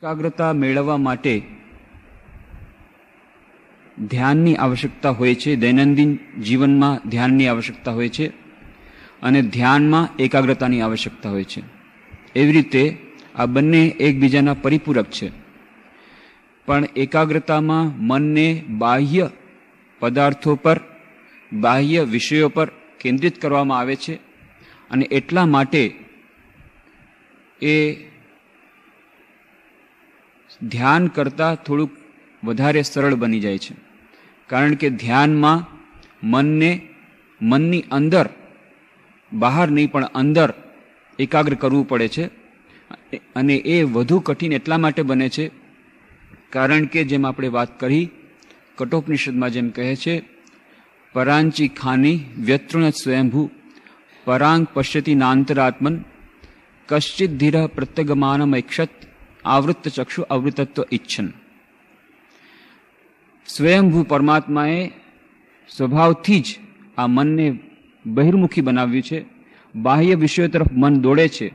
એકાગ્રતા મેળવવા માટે ધ્યાનની આવશ્યકતા હોય છે દૈનંદિન જીવનમાં ધ્યાનની આવશ્યકતા હોય છે અને ધ્યાનમાં એકાગ્રતાની આવશ્યકતા હોય છે એવી રીતે આ બંને એકબીજાના પરિપૂરક છે પણ એકાગ્રતામાં મનને બાહ્ય પદાર્થો પર બાહ્ય વિષયો પર કેન્દ્રિત કરવામાં આવે છે અને એટલા માટે એ ધ્યાન કરતાં થોડુંક વધારે સરળ બની જાય છે કારણ કે ધ્યાનમાં મનને મનની અંદર બહાર નહીં પણ અંદર એકાગ્ર કરવું પડે છે અને એ વધુ કઠિન એટલા માટે બને છે કારણ કે જેમ આપણે વાત કરી કઠોપનિષદમાં જેમ કહે છે પરાંચી ખાની વ્યતૃણ સ્વયંભૂ પરાંગ પશ્યતિ નાંતરાત્મન કશ્ચિત ધીર પ્રત્યગમાનમ એક્ષત આવૃત્ત ચક્ષુ અવૃતત્વ ઈચ્છન સ્વયંભૂ પરમાત્માએ સ્વભાવથી જ આ મનને બહિર્મુખી બનાવ્યું છે બાહ્ય વિષયો તરફ મન દોડે છે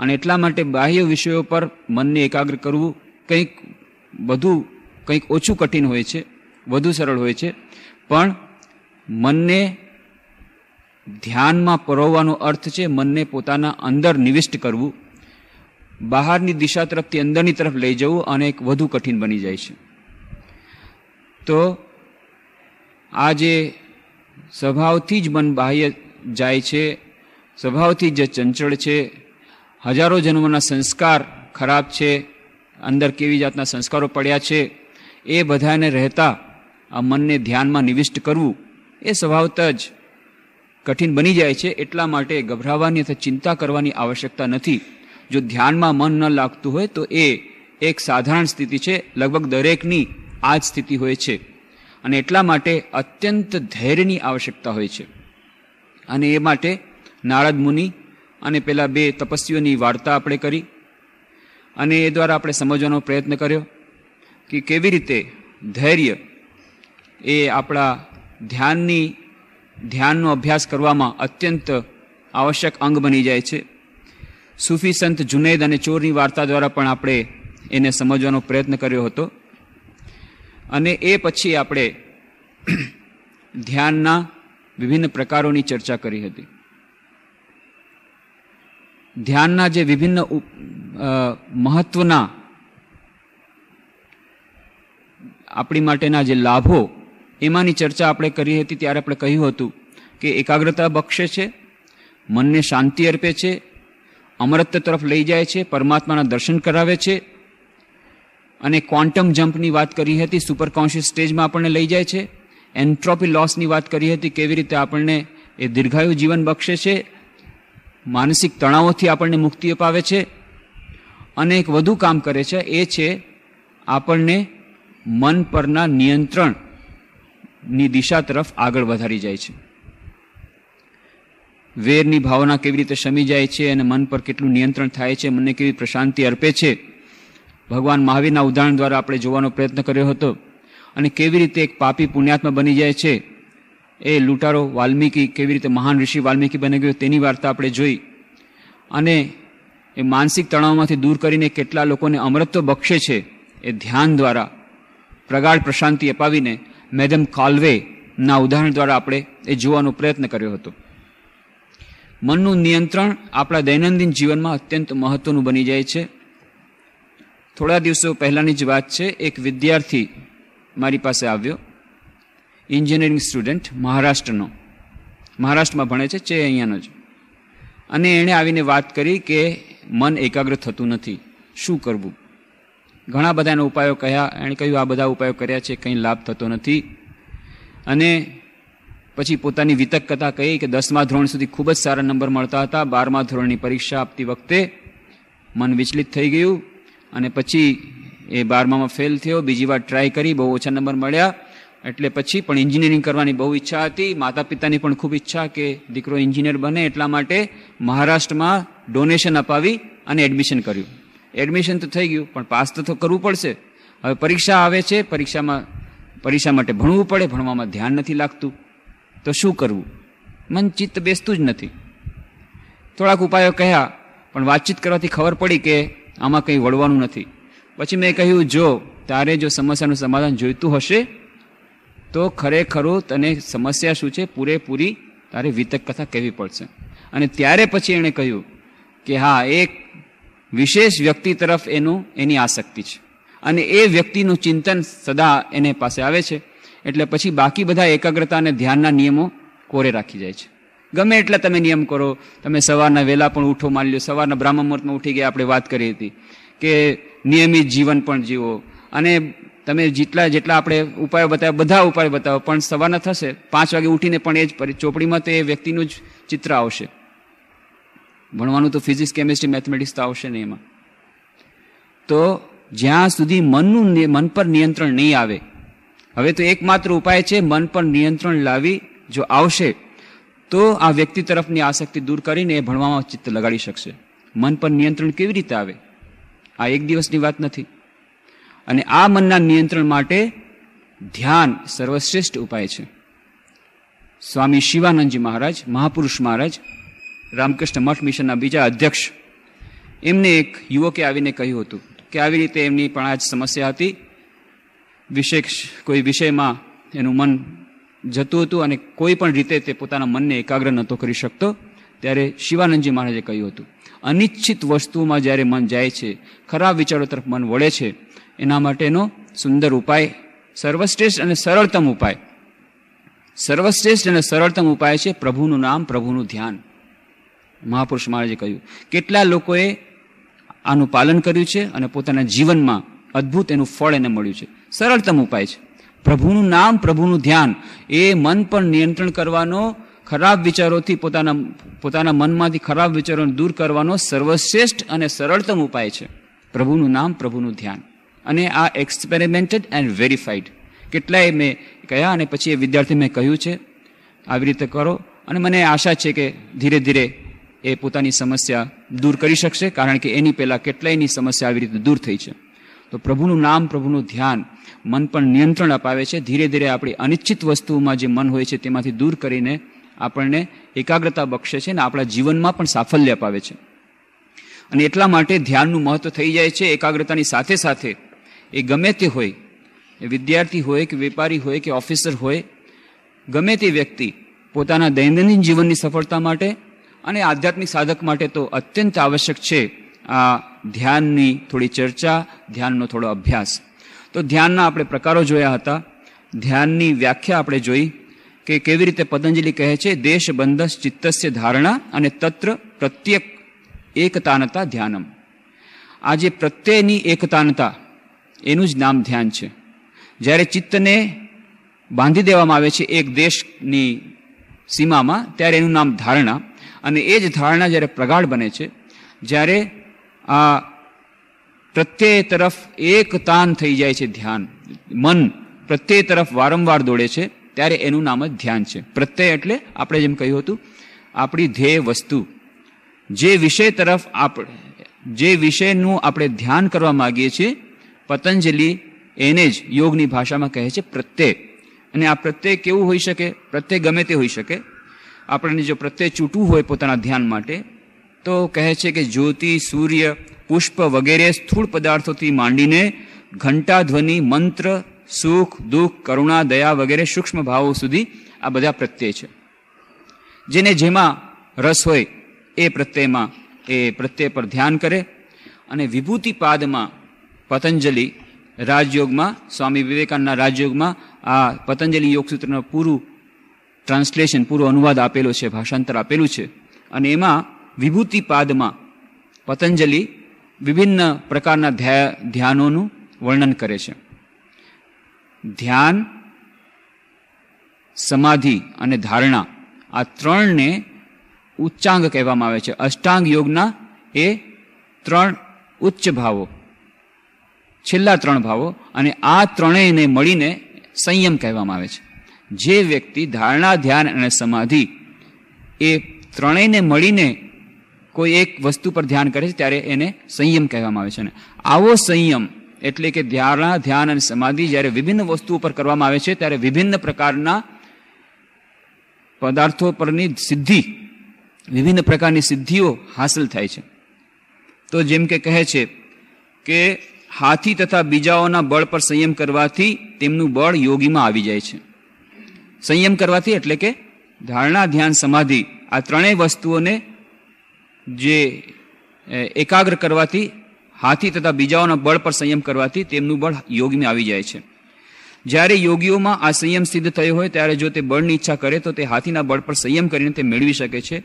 અને એટલા માટે બાહ્ય વિષયો પર મનને એકાગ્ર કરવું કંઈક વધુ કંઈક ઓછું કઠિન હોય છે વધુ સરળ હોય છે પણ મનને ધ્યાનમાં પરોવવાનો અર્થ છે મનને પોતાના અંદર નિવિષ્ટ કરવું બહારની દિશા તરફથી અંદરની તરફ લઈ જવું અને એક વધુ કઠિન બની જાય છે તો આ જે સ્વભાવથી જ મન બાહ્ય જાય છે સ્વભાવથી જે ચંચળ છે હજારો જન્મના સંસ્કાર ખરાબ છે અંદર કેવી જાતના સંસ્કારો પડ્યા છે એ બધાને રહેતા આ મનને ધ્યાનમાં નિવિષ્ટ કરવું એ સ્વભાવતા જ કઠિન બની જાય છે એટલા માટે ગભરાવાની અથવા ચિંતા કરવાની આવશ્યકતા નથી જો ધ્યાનમાં મન ન લાગતું હોય તો એ એક સાધારણ સ્થિતિ છે લગભગ દરેકની આ જ સ્થિતિ હોય છે અને એટલા માટે અત્યંત ધૈર્યની આવશ્યકતા હોય છે અને એ માટે નારદ મુનિ અને પેલા બે તપસ્વીઓની વાર્તા આપણે કરી અને એ દ્વારા આપણે સમજવાનો પ્રયત્ન કર્યો કે કેવી રીતે ધૈર્ય એ આપણા ધ્યાનની ધ્યાનનો અભ્યાસ કરવામાં અત્યંત આવશ્યક અંગ બની જાય છે સૂફી સંત જુનૈદ અને ચોરની વાર્તા દ્વારા પણ આપણે એને સમજવાનો પ્રયત્ન કર્યો હતો અને એ પછી આપણે ધ્યાનના વિભિન્ન પ્રકારોની ચર્ચા કરી હતી ધ્યાનના જે વિભિન્ન મહત્વના આપણી માટેના જે લાભો એમાંની ચર્ચા આપણે કરી હતી ત્યારે આપણે કહ્યું હતું કે એકાગ્રતા બક્ષે છે મનને શાંતિ અર્પે છે અમરત્વ તરફ લઈ જાય છે પરમાત્માના દર્શન કરાવે છે અને ક્વોન્ટમ જમ્પની વાત કરી હતી સુપર કોન્શિયસ સ્ટેજમાં આપણને લઈ જાય છે એન્ટ્રોપી લોસની વાત કરી હતી કેવી રીતે આપણને એ દીર્ઘાયુ જીવન બક્ષે છે માનસિક તણાવોથી આપણને મુક્તિ અપાવે છે અને એક વધુ કામ કરે છે એ છે આપણને મન પરના નિયંત્રણની દિશા તરફ આગળ વધારી જાય છે વેરની ભાવના કેવી રીતે શમી જાય છે અને મન પર કેટલું નિયંત્રણ થાય છે મનને કેવી પ્રશાંતિ અર્પે છે ભગવાન મહાવીરના ઉદાહરણ દ્વારા આપણે જોવાનો પ્રયત્ન કર્યો હતો અને કેવી રીતે એક પાપી પુણ્યાત્મા બની જાય છે એ લૂંટારો વાલ્મીકી કેવી રીતે મહાન ઋષિ વાલ્મીકી બની ગયો તેની વાર્તા આપણે જોઈ અને એ માનસિક તણાવમાંથી દૂર કરીને કેટલા લોકોને અમૃત્વ બક્ષે છે એ ધ્યાન દ્વારા પ્રગાઢ પ્રશાંતિ અપાવીને મેડમ કાલ્વેના ઉદાહરણ દ્વારા આપણે એ જોવાનો પ્રયત્ન કર્યો હતો મનનું નિયંત્રણ આપણા દૈનંદિન જીવનમાં અત્યંત મહત્વનું બની જાય છે થોડા દિવસો પહેલાંની જ વાત છે એક વિદ્યાર્થી મારી પાસે આવ્યો એન્જિનિયરિંગ સ્ટુડન્ટ મહારાષ્ટ્રનો મહારાષ્ટ્રમાં ભણે છે ચે અહીંયાનો જ અને એણે આવીને વાત કરી કે મન એકાગ્ર થતું નથી શું કરવું ઘણા બધા એના ઉપાયો કહ્યા એણે કહ્યું આ બધા ઉપાયો કર્યા છે કંઈ લાભ થતો નથી અને પછી પોતાની કથા કહી કે દસમા ધોરણ સુધી ખૂબ જ સારા નંબર મળતા હતા બારમા ધોરણની પરીક્ષા આપતી વખતે મન વિચલિત થઈ ગયું અને પછી એ બારમામાં ફેલ થયો બીજી વાર ટ્રાય કરી બહુ ઓછા નંબર મળ્યા એટલે પછી પણ એન્જિનિયરિંગ કરવાની બહુ ઈચ્છા હતી માતા પિતાની પણ ખૂબ ઈચ્છા કે દીકરો એન્જિનિયર બને એટલા માટે મહારાષ્ટ્રમાં ડોનેશન અપાવી અને એડમિશન કર્યું એડમિશન તો થઈ ગયું પણ પાસ તો કરવું પડશે હવે પરીક્ષા આવે છે પરીક્ષામાં પરીક્ષા માટે ભણવું પડે ભણવામાં ધ્યાન નથી લાગતું તો શું કરવું મન ચિત્ત બેસતું જ નથી થોડાક ઉપાયો કહ્યા પણ વાતચીત કરવાથી ખબર પડી કે આમાં કંઈ વળવાનું નથી પછી મેં કહ્યું જો તારે જો સમસ્યાનું સમાધાન જોઈતું હશે તો ખરેખરું તને સમસ્યા શું છે પૂરેપૂરી તારે વિતક કથા કહેવી પડશે અને ત્યારે પછી એણે કહ્યું કે હા એક વિશેષ વ્યક્તિ તરફ એનું એની આસક્તિ છે અને એ વ્યક્તિનું ચિંતન સદા એને પાસે આવે છે એટલે પછી બાકી બધા એકાગ્રતા અને ધ્યાનના નિયમો કોરે રાખી જાય છે ગમે એટલા તમે નિયમ કરો તમે સવારના વહેલા પણ ઉઠો માની લો સવારના બ્રાહ્મ મુહૂર્તમાં ઉઠી ગયા આપણે વાત કરી હતી કે નિયમિત જીવન પણ જીવો અને તમે જેટલા જેટલા આપણે ઉપાયો બતાવ્યા બધા ઉપાયો બતાવો પણ સવારના થશે પાંચ વાગે ઉઠીને પણ એ જ ચોપડીમાં તો એ વ્યક્તિનું જ ચિત્ર આવશે ભણવાનું તો ફિઝિક્સ કેમિસ્ટ્રી મેથમેટિક્સ તો આવશે નહીં એમાં તો જ્યાં સુધી મનનું મન પર નિયંત્રણ નહીં આવે હવે તો એકમાત્ર ઉપાય છે મન પર નિયંત્રણ લાવી જો આવશે તો આ વ્યક્તિ તરફની આસક્તિ દૂર કરીને એ ભણવામાં ચિત્ત લગાડી શકશે મન પર નિયંત્રણ કેવી રીતે આવે આ એક દિવસની વાત નથી અને આ મનના નિયંત્રણ માટે ધ્યાન સર્વશ્રેષ્ઠ ઉપાય છે સ્વામી શિવાનંદજી મહારાજ મહાપુરુષ મહારાજ રામકૃષ્ણ મઠ મિશનના બીજા અધ્યક્ષ એમને એક યુવકે આવીને કહ્યું હતું કે આવી રીતે એમની પણ આજ સમસ્યા હતી વિશેષ કોઈ વિષયમાં એનું મન જતું હતું અને કોઈ પણ રીતે તે પોતાના મનને એકાગ્ર નહોતો કરી શકતો ત્યારે શિવાનંદજી મહારાજે કહ્યું હતું અનિચ્છિત વસ્તુમાં જ્યારે મન જાય છે ખરાબ વિચારો તરફ મન વળે છે એના માટેનો સુંદર ઉપાય સર્વશ્રેષ્ઠ અને સરળતમ ઉપાય સર્વશ્રેષ્ઠ અને સરળતમ ઉપાય છે પ્રભુનું નામ પ્રભુનું ધ્યાન મહાપુરુષ મહારાજે કહ્યું કેટલા લોકોએ આનું પાલન કર્યું છે અને પોતાના જીવનમાં અદ્ભુત એનું ફળ એને મળ્યું છે સરળતમ ઉપાય છે પ્રભુનું નામ પ્રભુનું ધ્યાન એ મન પર નિયંત્રણ કરવાનો ખરાબ વિચારોથી પોતાના પોતાના મનમાંથી ખરાબ વિચારોને દૂર કરવાનો સર્વશ્રેષ્ઠ અને સરળતમ ઉપાય છે પ્રભુનું નામ પ્રભુનું ધ્યાન અને આ એક્સપેરિમેન્ટેડ એન્ડ વેરીફાઈડ કેટલાય મેં કહ્યા અને પછી એ વિદ્યાર્થી મેં કહ્યું છે આવી રીતે કરો અને મને આશા છે કે ધીરે ધીરે એ પોતાની સમસ્યા દૂર કરી શકશે કારણ કે એની પહેલાં કેટલાયની સમસ્યા આવી રીતે દૂર થઈ છે તો પ્રભુનું નામ પ્રભુનું ધ્યાન મન પણ નિયંત્રણ અપાવે છે ધીરે ધીરે આપણી અનિચ્છિત વસ્તુઓમાં જે મન હોય છે તેમાંથી દૂર કરીને આપણને એકાગ્રતા બક્ષે છે અને આપણા જીવનમાં પણ સાફલ્ય અપાવે છે અને એટલા માટે ધ્યાનનું મહત્ત્વ થઈ જાય છે એકાગ્રતાની સાથે સાથે એ ગમે તે હોય એ વિદ્યાર્થી હોય કે વેપારી હોય કે ઓફિસર હોય ગમે તે વ્યક્તિ પોતાના દૈનંદિન જીવનની સફળતા માટે અને આધ્યાત્મિક સાધક માટે તો અત્યંત આવશ્યક છે આ ધ્યાનની થોડી ચર્ચા ધ્યાનનો થોડો અભ્યાસ તો ધ્યાનના આપણે પ્રકારો જોયા હતા ધ્યાનની વ્યાખ્યા આપણે જોઈ કે કેવી રીતે પતંજલિ કહે છે દેશ બંધસ ચિત્તસ્ય ધારણા અને તત્ર પ્રત્યેક એકતાનતા ધ્યાનમ આજે જે એકતાનતા એનું જ નામ ધ્યાન છે જ્યારે ચિત્તને બાંધી દેવામાં આવે છે એક દેશની સીમામાં ત્યારે એનું નામ ધારણા અને એ જ ધારણા જ્યારે પ્રગાઢ બને છે જ્યારે આ પ્રત્યય તરફ એક તાન થઈ જાય છે ધ્યાન મન પ્રત્યય તરફ વારંવાર દોડે છે ત્યારે એનું નામ જ ધ્યાન છે પ્રત્યય એટલે આપણે જેમ કહ્યું હતું આપણી ધ્યેય વસ્તુ જે વિષય તરફ આપણે જે વિષયનું આપણે ધ્યાન કરવા માગીએ છીએ પતંજલિ એને જ યોગની ભાષામાં કહે છે પ્રત્યય અને આ પ્રત્યય કેવું હોઈ શકે પ્રત્યય ગમે તે હોઈ શકે આપણને જો પ્રત્યય ચૂંટવું હોય પોતાના ધ્યાન માટે તો કહે છે કે જ્યોતિ સૂર્ય પુષ્પ વગેરે સ્થૂળ પદાર્થોથી માંડીને ઘંટાધ્વનિ મંત્ર સુખ દુઃખ કરુણા દયા વગેરે સૂક્ષ્મ ભાવો સુધી આ બધા પ્રત્યય છે જેને જેમાં રસ હોય એ પ્રત્યયમાં એ પ્રત્યય પર ધ્યાન કરે અને વિભૂતિપાદમાં પતંજલિ રાજયોગમાં સ્વામી વિવેકાનંદના રાજયોગમાં આ પતંજલિ યોગસૂત્રનું પૂરું ટ્રાન્સલેશન પૂરો અનુવાદ આપેલો છે ભાષાંતર આપેલું છે અને એમાં વિભૂતિપાદમાં પતંજલિ વિભિન્ન પ્રકારના ધ્યા ધ્યાનોનું વર્ણન કરે છે ધ્યાન સમાધિ અને ધારણા આ ત્રણને ઉચ્ચાંગ કહેવામાં આવે છે અષ્ટાંગ યોગના એ ત્રણ ઉચ્ચ ભાવો છેલ્લા ત્રણ ભાવો અને આ ત્રણેયને મળીને સંયમ કહેવામાં આવે છે જે વ્યક્તિ ધારણા ધ્યાન અને સમાધિ એ ત્રણેયને મળીને કોઈ એક વસ્તુ પર ધ્યાન કરે છે ત્યારે એને સંયમ કહેવામાં આવે છે અને આવો સંયમ એટલે કે ધ્યારણા ધ્યાન અને સમાધિ જ્યારે વિભિન્ન વસ્તુઓ પર કરવામાં આવે છે ત્યારે વિભિન્ન પ્રકારના પદાર્થો પરની સિદ્ધિ વિભિન્ન પ્રકારની સિદ્ધિઓ હાંસલ થાય છે તો જેમ કે કહે છે કે હાથી તથા બીજાઓના બળ પર સંયમ કરવાથી તેમનું બળ યોગીમાં આવી જાય છે સંયમ કરવાથી એટલે કે ધારણા ધ્યાન સમાધિ આ ત્રણેય વસ્તુઓને જે એકાગ્ર કરવાથી હાથી તથા બીજાઓના બળ પર સંયમ કરવાથી તેમનું બળ યોગમાં આવી જાય છે જ્યારે યોગીઓમાં આ સંયમ સિદ્ધ થયો હોય ત્યારે જો તે બળની ઈચ્છા કરે તો તે હાથીના બળ પર સંયમ કરીને તે મેળવી શકે છે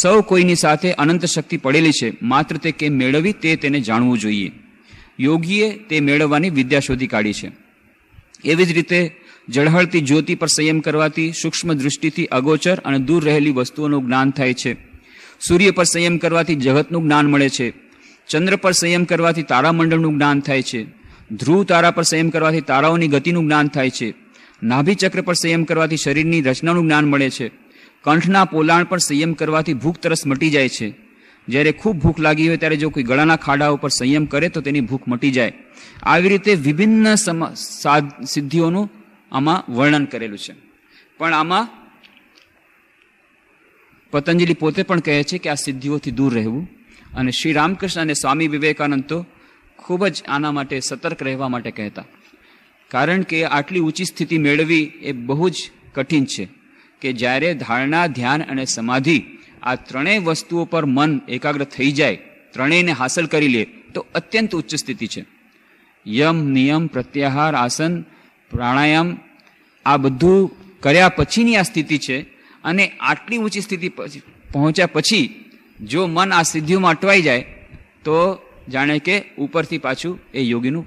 સૌ કોઈની સાથે અનંત શક્તિ પડેલી છે માત્ર તે કેમ મેળવી તે તેને જાણવું જોઈએ યોગીએ તે મેળવવાની વિદ્યા શોધી કાઢી છે એવી જ રીતે ઝળહળતી જ્યોતિ પર સંયમ કરવાથી સૂક્ષ્મ દૃષ્ટિથી અગોચર અને દૂર રહેલી વસ્તુઓનું જ્ઞાન થાય છે સૂર્ય પર સંયમ કરવાથી જગતનું જ્ઞાન મળે છે ચંદ્ર પર સંયમ કરવાથી તારામંડળનું જ્ઞાન થાય છે ધ્રુવ તારા પર સંયમ કરવાથી તારાઓની ગતિનું જ્ઞાન થાય છે નાભિચક્ર પર સંયમ કરવાથી શરીરની રચનાનું જ્ઞાન મળે છે કંઠના પોલાણ પર સંયમ કરવાથી ભૂખ તરસ મટી જાય છે જ્યારે ખૂબ ભૂખ લાગી હોય ત્યારે જો કોઈ ગળાના ખાડા ઉપર સંયમ કરે તો તેની ભૂખ મટી જાય આવી રીતે વિભિન્ન સિદ્ધિઓનું આમાં વર્ણન કરેલું છે પણ આમાં પતંજલિ પોતે પણ કહે છે કે આ સિદ્ધિઓથી દૂર રહેવું અને શ્રી રામકૃષ્ણ અને સ્વામી વિવેકાનંદ તો ખૂબ જ આના માટે સતર્ક રહેવા માટે કહેતા કારણ કે આટલી ઊંચી સ્થિતિ મેળવી એ બહુ જ કઠિન છે કે જ્યારે ધારણા ધ્યાન અને સમાધિ આ ત્રણેય વસ્તુઓ પર મન એકાગ્ર થઈ જાય ત્રણેયને હાંસલ કરી લે તો અત્યંત ઉચ્ચ સ્થિતિ છે યમ નિયમ પ્રત્યાહાર આસન પ્રાણાયામ આ બધું કર્યા પછીની આ સ્થિતિ છે અને આટલી ઊંચી સ્થિતિ પહોંચ્યા પછી જો મન આ સિદ્ધિઓમાં અટવાઈ જાય તો જાણે કે ઉપરથી પાછું એ યોગીનું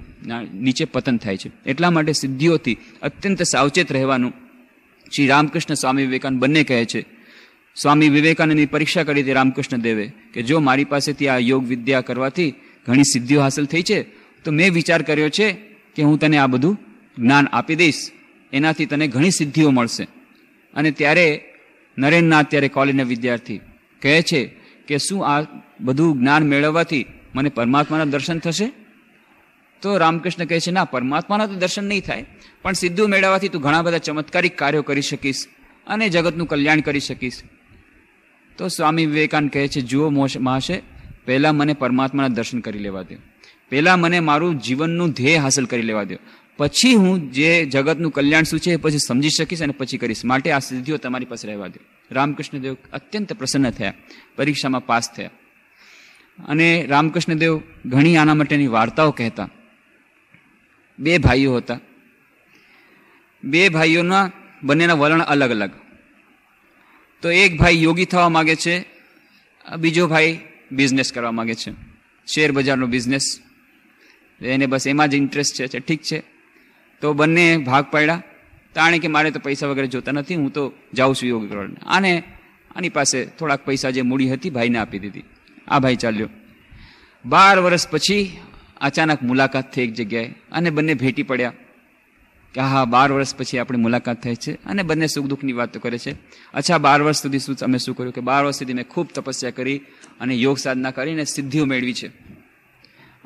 નીચે પતન થાય છે એટલા માટે સિદ્ધિઓથી અત્યંત સાવચેત રહેવાનું શ્રી રામકૃષ્ણ સ્વામી વિવેકાનંદ બંને કહે છે સ્વામી વિવેકાનંદની પરીક્ષા કરી હતી રામકૃષ્ણ દેવે કે જો મારી પાસેથી આ યોગ વિદ્યા કરવાથી ઘણી સિદ્ધિઓ હાંસલ થઈ છે તો મેં વિચાર કર્યો છે કે હું તને આ બધું જ્ઞાન આપી દઈશ એનાથી તને ઘણી સિદ્ધિઓ મળશે અને ત્યારે નરેનના અત્યારે કોલેજના વિદ્યાર્થી કહે છે કે શું આ બધું જ્ઞાન મેળવવાથી મને પરમાત્માના દર્શન થશે તો રામકૃષ્ણ કહે છે ના પરમાત્માના તો દર્શન નહીં થાય પણ સિદ્ધું મેળવવાથી તું ઘણા બધા ચમત્કારિક કાર્યો કરી શકીશ અને જગતનું કલ્યાણ કરી શકીશ તો સ્વામી વિવેકાનંદ કહે છે જુઓ મહાશય પહેલાં મને પરમાત્માના દર્શન કરી લેવા દો પહેલાં મને મારું જીવનનું ધ્યેય હાંસલ કરી લેવા દો પછી હું જે જગતનું કલ્યાણ શું છે એ પછી સમજી શકીશ અને પછી કરીશ માટે આ સિદ્ધિઓ તમારી પાસે રહેવા દો રામકૃષ્ણદેવ અત્યંત પ્રસન્ન થયા પરીક્ષામાં પાસ થયા અને રામકૃષ્ણદેવ ઘણી આના માટેની વાર્તાઓ કહેતા બે ભાઈઓ હતા બે ભાઈઓના બંનેના વલણ અલગ અલગ તો એક ભાઈ યોગી થવા માગે છે બીજો ભાઈ બિઝનેસ કરવા માગે છે શેર બજારનો બિઝનેસ એને બસ એમાં જ ઇન્ટરેસ્ટ છે ઠીક છે તો બંને ભાગ પડ્યા તાણે કે મારે તો પૈસા વગેરે જોતા નથી હું તો જાઉં છું યોગ કરવા આને આની પાસે થોડાક પૈસા જે મૂડી હતી ભાઈને આપી દીધી આ ભાઈ ચાલ્યો બાર વર્ષ પછી અચાનક મુલાકાત થઈ એક જગ્યાએ અને બંને ભેટી પડ્યા કે હા બાર વર્ષ પછી આપણી મુલાકાત થાય છે અને બંને સુખ દુઃખની વાતો કરે છે અચ્છા બાર વર્ષ સુધી શું અમે શું કર્યું કે બાર વર્ષ સુધી મેં ખૂબ તપસ્યા કરી અને યોગ સાધના કરીને સિદ્ધિઓ મેળવી છે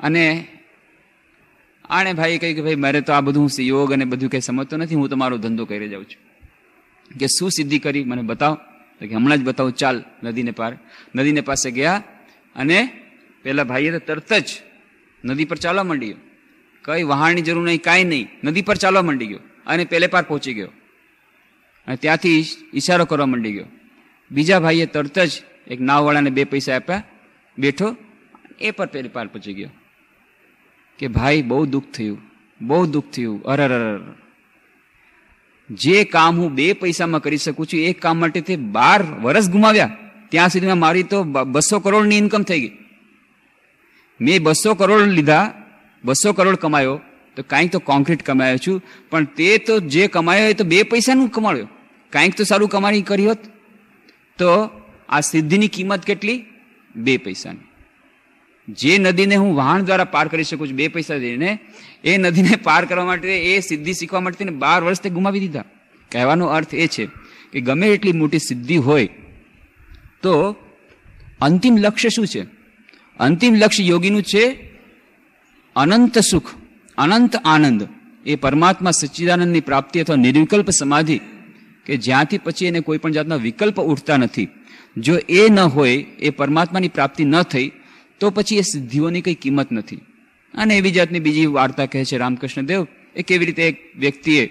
અને આણે ભાઈ કહ્યું કે ભાઈ મારે તો આ બધું યોગ અને બધું કંઈ સમજતો નથી હું તમારો ધંધો કરી જાઉં છું કે શું સિદ્ધિ કરી મને બતાવો તો કે હમણાં જ બતાવું ચાલ નદીને પાર નદીને પાસે ગયા અને પેલા ભાઈએ તો તરત જ નદી પર ચાલવા માંડી ગયો કંઈ વહાણની જરૂર નહીં કાંઈ નહીં નદી પર ચાલવા માંડી ગયો અને પેલે પાર પહોંચી ગયો અને ત્યાંથી ઈશારો કરવા માંડી ગયો બીજા ભાઈએ તરત જ એક નાવવાળાને બે પૈસા આપ્યા બેઠો એ પર પેલી પાર પહોંચી ગયો કે ભાઈ બહુ દુઃખ થયું બહુ દુઃખ થયું અરર અરર જે કામ હું બે પૈસામાં કરી શકું છું એ કામ માટે તે બાર વરસ ગુમાવ્યા ત્યાં સુધીમાં મારી તો બસો કરોડની ઇન્કમ થઈ ગઈ મેં બસો કરોડ લીધા બસો કરોડ કમાયો તો કાંઈક તો કોન્ક્રીટ કમાયો છું પણ તે તો જે કમાયો એ તો બે પૈસાનું કમાડ્યો કાંઈક તો સારું કમાણી કરી હોત તો આ સિદ્ધિની કિંમત કેટલી બે પૈસાની જે નદીને હું વાહન દ્વારા પાર કરી શકું છું બે પૈસા દઈને એ નદીને પાર કરવા માટે એ સિદ્ધિ શીખવા માટે તેને બાર વર્ષ તે ગુમાવી દીધા કહેવાનો અર્થ એ છે કે ગમે એટલી મોટી સિદ્ધિ હોય તો અંતિમ લક્ષ્ય શું છે અંતિમ લક્ષ્ય યોગીનું છે અનંત સુખ અનંત આનંદ એ પરમાત્મા સચ્ચિદાનંદની પ્રાપ્તિ અથવા નિર્વિકલ્પ સમાધિ કે જ્યાંથી પછી એને કોઈ પણ જાતના વિકલ્પ ઉઠતા નથી જો એ ન હોય એ પરમાત્માની પ્રાપ્તિ ન થઈ તો પછી એ સિદ્ધિઓની કંઈ કિંમત નથી અને એવી જાતની બીજી વાર્તા કહે છે રામકૃષ્ણ દેવ એ કેવી રીતે એક વ્યક્તિએ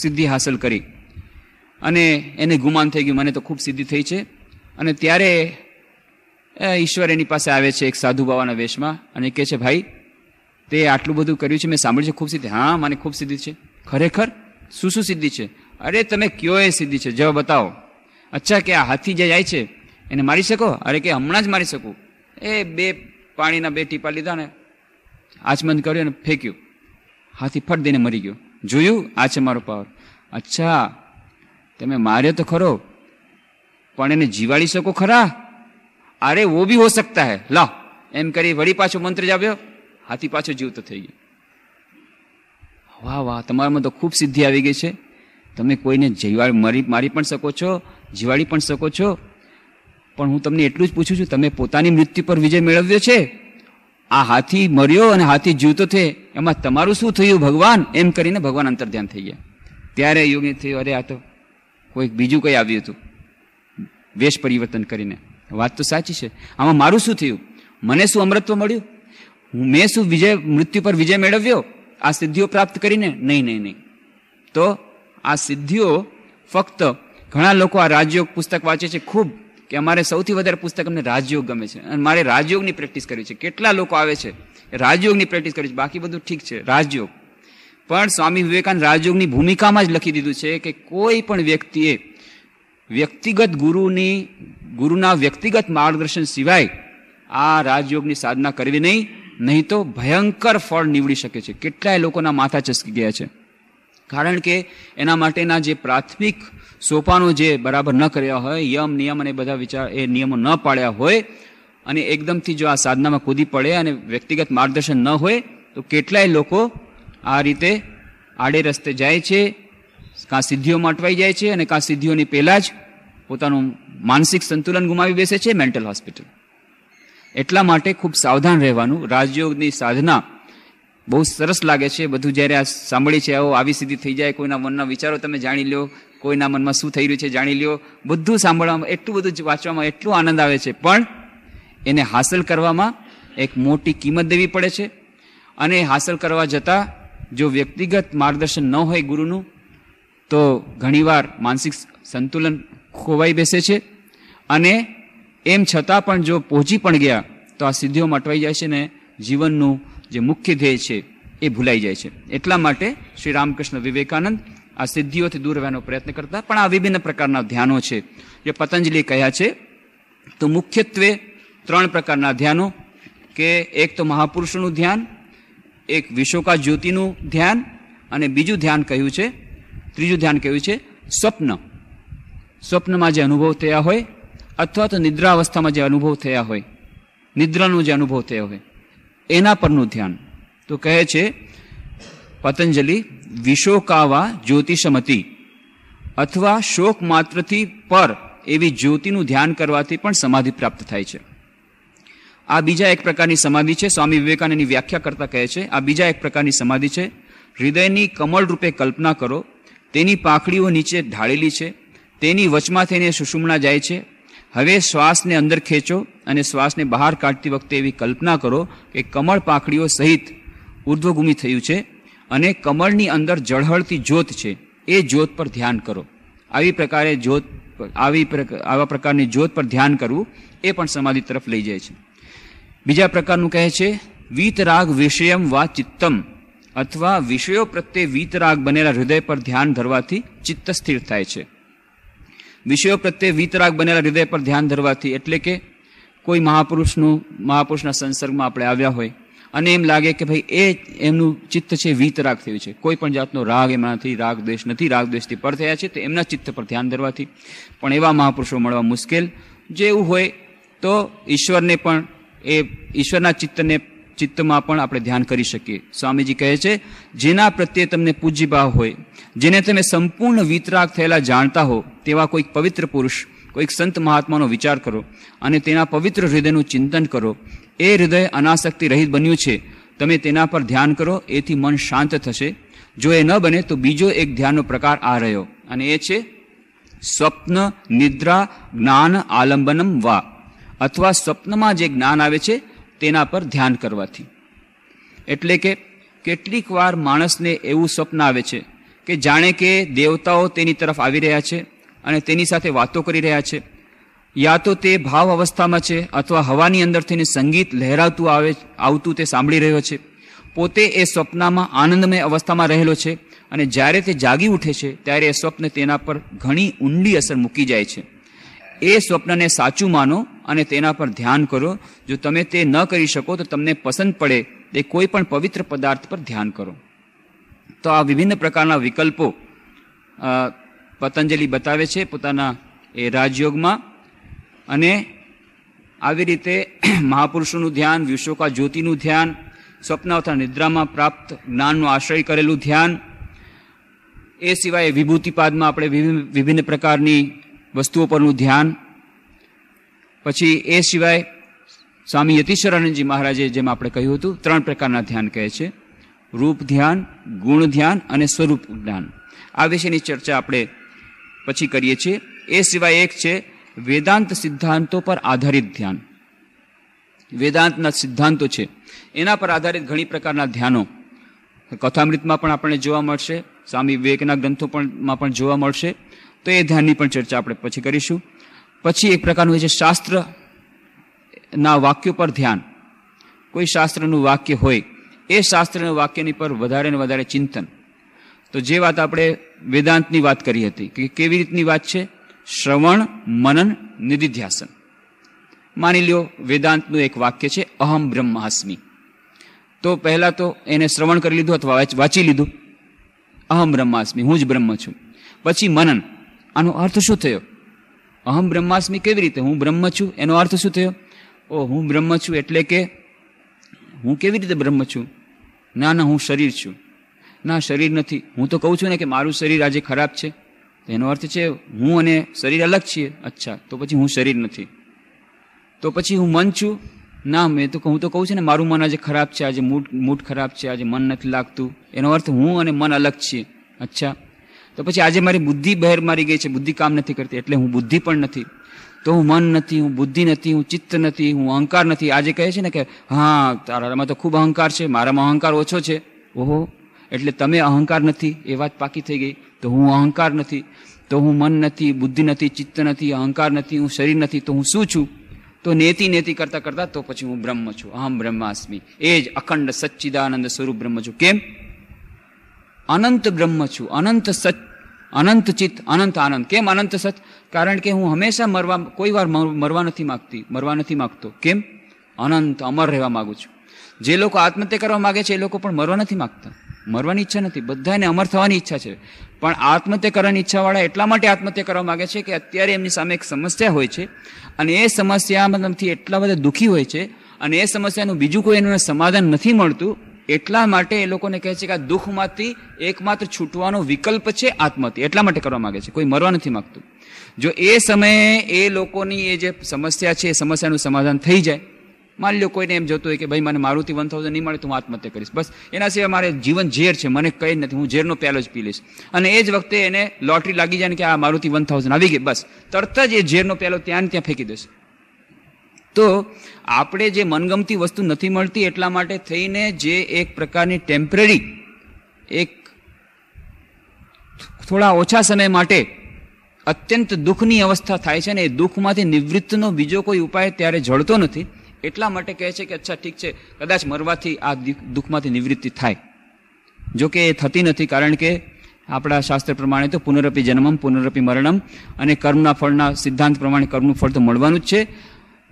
સિદ્ધિ હાંસલ કરી અને એને ગુમાન થઈ ગયું મને તો ખૂબ સિદ્ધિ થઈ છે અને ત્યારે ઈશ્વર એની પાસે આવે છે એક સાધુ બાવાના વેશમાં અને કહે છે ભાઈ તે આટલું બધું કર્યું છે મેં સાંભળ્યું છે ખૂબ સિદ્ધિ હા મને ખૂબ સિદ્ધિ છે ખરેખર શું શું સિદ્ધિ છે અરે તમે કયો એ સિદ્ધિ છે જવા બતાવો અચ્છા કે આ હાથી જે જાય છે એને મારી શકો અરે કે હમણાં જ મારી શકું એ બે પાણીના બે ટીપા લીધા ને આચમન કર્યું અને ફેંક્યું હાથી ફટ દઈને મરી ગયો જોયું આ છે મારો પાવર અચ્છા તમે માર્યો તો ખરો પણ એને જીવાડી શકો ખરા અરે વો બી હો સકતા હે લા એમ કરી વળી પાછો મંત્ર આવ્યો હાથી પાછો જીવતો થઈ ગયો વાહ વાહ તમારામાં તો ખૂબ સિદ્ધિ આવી ગઈ છે તમે કોઈને જીવાડ મરી મારી પણ શકો છો જીવાડી પણ શકો છો પણ હું તમને એટલું જ પૂછું છું તમે પોતાની મૃત્યુ પર વિજય મેળવ્યો છે આ હાથી મર્યો અને હાથી જીવતો થયે એમાં તમારું શું થયું ભગવાન એમ કરીને ભગવાન અંતર ધ્યાન થઈ ગયા ત્યારે યોગી થયું અરે આ તો કોઈક બીજું કંઈ આવ્યું હતું વેશ પરિવર્તન કરીને વાત તો સાચી છે આમાં મારું શું થયું મને શું અમૃતત્વ મળ્યું હું મેં શું વિજય મૃત્યુ પર વિજય મેળવ્યો આ સિદ્ધિઓ પ્રાપ્ત કરીને નહીં નહીં નહીં તો આ સિદ્ધિઓ ફક્ત ઘણા લોકો આ રાજયોગ પુસ્તક વાંચે છે ખૂબ કે અમારે સૌથી વધારે પુસ્તક અમને રાજયોગ ગમે છે અને મારે રાજયોગની પ્રેક્ટિસ કરવી છે કેટલા લોકો આવે છે રાજયોગની પ્રેક્ટિસ કરવી છે બાકી બધું ઠીક છે રાજયોગ પણ સ્વામી વિવેકાનંદ રાજયોગની ભૂમિકામાં જ લખી દીધું છે કે કોઈ પણ વ્યક્તિએ વ્યક્તિગત ગુરુની ગુરુના વ્યક્તિગત માર્ગદર્શન સિવાય આ રાજયોગની સાધના કરવી નહીં નહીં તો ભયંકર ફળ નીવડી શકે છે કેટલાય લોકોના માથા ચસકી ગયા છે કારણ કે એના માટેના જે પ્રાથમિક સોપાનો જે બરાબર ન કર્યા હોય યમ નિયમ અને બધા વિચાર એ નિયમો ન પાડ્યા હોય અને એકદમથી જો આ સાધનામાં કૂદી પડે અને વ્યક્તિગત માર્ગદર્શન ન હોય તો કેટલાય લોકો આ રીતે આડે રસ્તે જાય છે કાં સિદ્ધિઓમાં અટવાઈ જાય છે અને કાં સિદ્ધિઓની પહેલાં જ પોતાનું માનસિક સંતુલન ગુમાવી બેસે છે મેન્ટલ હોસ્પિટલ એટલા માટે ખૂબ સાવધાન રહેવાનું રાજયોગની સાધના બહુ સરસ લાગે છે બધું જ્યારે આ સાંભળી છે આવો આવી સીધી થઈ જાય કોઈના મનના વિચારો તમે જાણી લો કોઈના મનમાં શું થઈ રહ્યું છે જાણી લો બધું સાંભળવામાં એટલું બધું વાંચવામાં એટલો આનંદ આવે છે પણ એને હાંસલ કરવામાં એક મોટી કિંમત દેવી પડે છે અને હાંસલ કરવા જતાં જો વ્યક્તિગત માર્ગદર્શન ન હોય ગુરુનું તો ઘણીવાર માનસિક સંતુલન ખોવાઈ બેસે છે અને એમ છતાં પણ જો પહોંચી પણ ગયા તો આ સિદ્ધિઓમાં અટવાઈ જાય છે ને જીવનનું જે મુખ્ય ધ્યેય છે એ ભૂલાઈ જાય છે એટલા માટે શ્રી રામકૃષ્ણ વિવેકાનંદ આ સિદ્ધિઓથી દૂર રહેવાનો પ્રયત્ન કરતા પણ આ વિભિન્ન પ્રકારના ધ્યાનો છે જે પતંજલિ કહ્યા છે તો મુખ્યત્વે ત્રણ પ્રકારના ધ્યાનો કે એક તો મહાપુરુષનું ધ્યાન એક વિશોકા જ્યોતિનું ધ્યાન અને બીજું ધ્યાન કહ્યું છે ત્રીજું ધ્યાન કહ્યું છે સ્વપ્ન સ્વપ્નમાં જે અનુભવ થયા હોય અથવા તો નિદ્રા અવસ્થામાં જે અનુભવ થયા હોય નિદ્રાનો જે અનુભવ થયો હોય એના પરનું ધ્યાન તો કહે છે પતંજલિ વિશોકાવા જ્યોતિષમતી અથવા શોક માત્રથી પર એવી જ્યોતિનું ધ્યાન કરવાથી પણ સમાધિ પ્રાપ્ત થાય છે આ બીજા એક પ્રકારની સમાધિ છે સ્વામી વિવેકાનંદની વ્યાખ્યા કરતા કહે છે આ બીજા એક પ્રકારની સમાધિ છે હૃદયની કમળ રૂપે કલ્પના કરો તેની પાંખડીઓ નીચે ઢાળેલી છે તેની વચમાં થઈને સુષુમણા જાય છે હવે શ્વાસને અંદર ખેંચો અને શ્વાસને બહાર કાઢતી વખતે એવી કલ્પના કરો કે કમળ પાખડીઓ સહિત ઉર્ધ્વભૂમિ થયું છે અને કમળની અંદર જળહળતી જ્યોત છે એ જ્યોત પર ધ્યાન કરો આવી પ્રકારે જ્યોત આવી આવા પ્રકારની જ્યોત પર ધ્યાન કરવું એ પણ સમાધિ તરફ લઈ જાય છે બીજા પ્રકારનું કહે છે વીતરાગ વિષયમ વા ચિત્તમ અથવા વિષયો પ્રત્યે વીતરાગ બનેલા હૃદય પર ધ્યાન ધરવાથી ચિત્ત સ્થિર થાય છે વિષયો પ્રત્યે વિતરાગ બનેલા હૃદય પર ધ્યાન ધરવાથી એટલે કે કોઈ મહાપુરુષનું મહાપુરુષના સંસર્ગમાં આપણે આવ્યા હોય અને એમ લાગે કે ભાઈ એ એમનું ચિત્ત છે વિતરાગ થયું છે કોઈ પણ જાતનો રાગ એમનાથી રાગ દ્વેષ નથી રાગ દ્વેષથી પર થયા છે તો એમના ચિત્ત પર ધ્યાન ધરવાથી પણ એવા મહાપુરુષો મળવા મુશ્કેલ જેવું હોય તો ઈશ્વરને પણ એ ઈશ્વરના ચિત્તને ચિત્તમાં પણ આપણે ધ્યાન કરી શકીએ સ્વામીજી કહે છે જેના પ્રત્યે તમને પૂજ્યભાવ હોય જેને તમે સંપૂર્ણ વિતરાગ થયેલા જાણતા હો તેવા કોઈક પવિત્ર પુરુષ કોઈક સંત મહાત્માનો વિચાર કરો અને તેના પવિત્ર હૃદયનું ચિંતન કરો એ હૃદય અનાસક્તિ રહિત બન્યું છે તમે તેના પર ધ્યાન કરો એથી મન શાંત થશે જો એ ન બને તો બીજો એક ધ્યાનનો પ્રકાર આ રહ્યો અને એ છે સ્વપ્ન નિદ્રા જ્ઞાન આલંબનમ વા અથવા સ્વપ્નમાં જે જ્ઞાન આવે છે તેના પર ધ્યાન કરવાથી એટલે કે કેટલીક વાર માણસને એવું સ્વપ્ન આવે છે કે જાણે કે દેવતાઓ તેની તરફ આવી રહ્યા છે અને તેની સાથે વાતો કરી રહ્યા છે યા તો તે ભાવ અવસ્થામાં છે અથવા હવાની અંદર થઈને સંગીત લહેરાવતું આવે આવતું તે સાંભળી રહ્યો છે પોતે એ સ્વપ્નમાં આનંદમય અવસ્થામાં રહેલો છે અને જ્યારે તે જાગી ઉઠે છે ત્યારે એ સ્વપ્ન તેના પર ઘણી ઊંડી અસર મૂકી જાય છે એ સ્વપ્નને સાચું માનો અને તેના પર ધ્યાન કરો જો તમે તે ન કરી શકો તો તમને પસંદ પડે તે કોઈ પણ પવિત્ર પદાર્થ પર ધ્યાન કરો તો આ વિભિન્ન પ્રકારના વિકલ્પો પતંજલિ બતાવે છે પોતાના એ રાજયોગમાં અને આવી રીતે મહાપુરુષોનું ધ્યાન વિશોકા જ્યોતિનું ધ્યાન સ્વપ્ન અથવા નિદ્રામાં પ્રાપ્ત જ્ઞાનનું આશ્રય કરેલું ધ્યાન એ સિવાય વિભૂતિપાદમાં આપણે વિભિન્ન પ્રકારની વસ્તુઓ પરનું ધ્યાન પછી એ સિવાય સ્વામી યતીશ્વરાનંદજી મહારાજે જેમ આપણે કહ્યું હતું ત્રણ પ્રકારના ધ્યાન કહે છે રૂપ ધ્યાન ગુણ ધ્યાન અને સ્વરૂપ જ્ઞાન આ વિશેની ચર્ચા આપણે પછી કરીએ છીએ એ સિવાય એક છે વેદાંત સિદ્ધાંતો પર આધારિત ધ્યાન વેદાંતના સિદ્ધાંતો છે એના પર આધારિત ઘણી પ્રકારના ધ્યાનો કથામૃતમાં પણ આપણને જોવા મળશે સ્વામી વિવેકના ગ્રંથો પણમાં પણ જોવા મળશે તો એ ધ્યાનની પણ ચર્ચા આપણે પછી કરીશું પછી એક પ્રકારનું હોય છે શાસ્ત્રના વાક્યો પર ધ્યાન કોઈ શાસ્ત્રનું વાક્ય હોય એ શાસ્ત્રના વાક્યની પર વધારે ને વધારે ચિંતન તો જે વાત આપણે વેદાંતની વાત કરી હતી કે કેવી રીતની વાત છે શ્રવણ મનન નિધિધ્યાસન માની લ્યો વેદાંતનું એક વાક્ય છે અહમ બ્રહ્માસ્મી તો પહેલાં તો એને શ્રવણ કરી લીધું અથવા વાંચી લીધું અહમ બ્રહ્માસ્મી હું જ બ્રહ્મ છું પછી મનન આનો અર્થ શું થયો અહમ બ્રહ્માસ્મી કેવી રીતે હું બ્રહ્મ છું એનો અર્થ શું થયો ઓ હું બ્રહ્મ છું એટલે કે હું કેવી રીતે બ્રહ્મ છું ના ના હું શરીર છું ના શરીર નથી હું તો કહું છું ને કે મારું શરીર આજે ખરાબ છે એનો અર્થ છે હું અને શરીર અલગ છીએ અચ્છા તો પછી હું શરીર નથી તો પછી હું મન છું ના મેં તો હું તો કહું છું ને મારું મન આજે ખરાબ છે આજે મૂડ મૂડ ખરાબ છે આજે મન નથી લાગતું એનો અર્થ હું અને મન અલગ છીએ અચ્છા તો પછી આજે મારી બુદ્ધિ બહેર મારી ગઈ છે બુદ્ધિ કામ નથી કરતી એટલે હું બુદ્ધિ પણ નથી તો હું મન નથી હું બુદ્ધિ નથી હું ચિત્ત નથી હું અહંકાર નથી આજે કહે છે ને કે હા તારામાં તો ખૂબ અહંકાર છે મારામાં અહંકાર ઓછો છે ઓહો એટલે તમે અહંકાર નથી એ વાત પાકી થઈ ગઈ તો હું અહંકાર નથી તો હું મન નથી બુદ્ધિ નથી ચિત્ત નથી અહંકાર નથી હું શરીર નથી તો હું શું છું તો નેતિ નેતિ કરતાં કરતાં તો પછી હું બ્રહ્મ છું અહમ બ્રહ્માસ્મી એ જ અખંડ સચ્ચિદાનંદ સ્વરૂપ બ્રહ્મ છું કેમ અનંત બ્રહ્મ છું અનંત સચ અનંત ચિત્ત અનંત આનંદ કેમ અનંત સત કારણ કે હું હંમેશા મરવા કોઈ વાર મરવા નથી માગતી મરવા નથી માગતો કેમ અનંત અમર રહેવા માગું છું જે લોકો આત્મહત્યા કરવા માગે છે એ લોકો પણ મરવા નથી માગતા મરવાની ઈચ્છા નથી બધાને અમર થવાની ઈચ્છા છે પણ આત્મહત્યા કરવાની ઈચ્છાવાળા એટલા માટે આત્મહત્યા કરવા માગે છે કે અત્યારે એમની સામે એક સમસ્યા હોય છે અને એ સમસ્યા મતલબથી એટલા બધા દુઃખી હોય છે અને એ સમસ્યાનું બીજું કોઈ એનું સમાધાન નથી મળતું એટલા માટે એ લોકોને કહે છે કે આ દુઃખમાંથી એકમાત્ર છૂટવાનો વિકલ્પ છે આત્મહત્યા એટલા માટે કરવા માગે છે કોઈ મરવા નથી માગતું જો એ સમયે એ લોકોની એ જે સમસ્યા છે એ સમસ્યાનું સમાધાન થઈ જાય માની લો કોઈને એમ જોતું હોય કે ભાઈ મને મારુતિ વન થાઉઝન્ડ નહીં મળે તો હું આત્મહત્યા કરીશ બસ એના સિવાય મારે જીવન ઝેર છે મને કંઈ નથી હું ઝેરનો પહેલો જ પી લઈશ અને એ જ વખતે એને લોટરી લાગી જાય ને કે આ મારુતિ વન થાઉઝન્ડ આવી ગઈ બસ તરત જ એ ઝેરનો પહેલો ત્યાં ને ત્યાં ફેંકી દેશે તો આપણે જે મનગમતી વસ્તુ નથી મળતી એટલા માટે થઈને જે એક પ્રકારની ટેમ્પરરી એક થોડા ઓછા સમય માટે અત્યંત દુઃખની અવસ્થા થાય છે ને એ દુઃખમાંથી નિવૃત્તનો બીજો કોઈ ઉપાય ત્યારે જળતો નથી એટલા માટે કહે છે કે અચ્છા ઠીક છે કદાચ મરવાથી આ દુઃખમાંથી નિવૃત્તિ થાય જોકે એ થતી નથી કારણ કે આપણા શાસ્ત્ર પ્રમાણે તો પુનરપી જન્મમ પુનરપી મરણમ અને કર્મના ફળના સિદ્ધાંત પ્રમાણે કર્મનું ફળ તો મળવાનું જ છે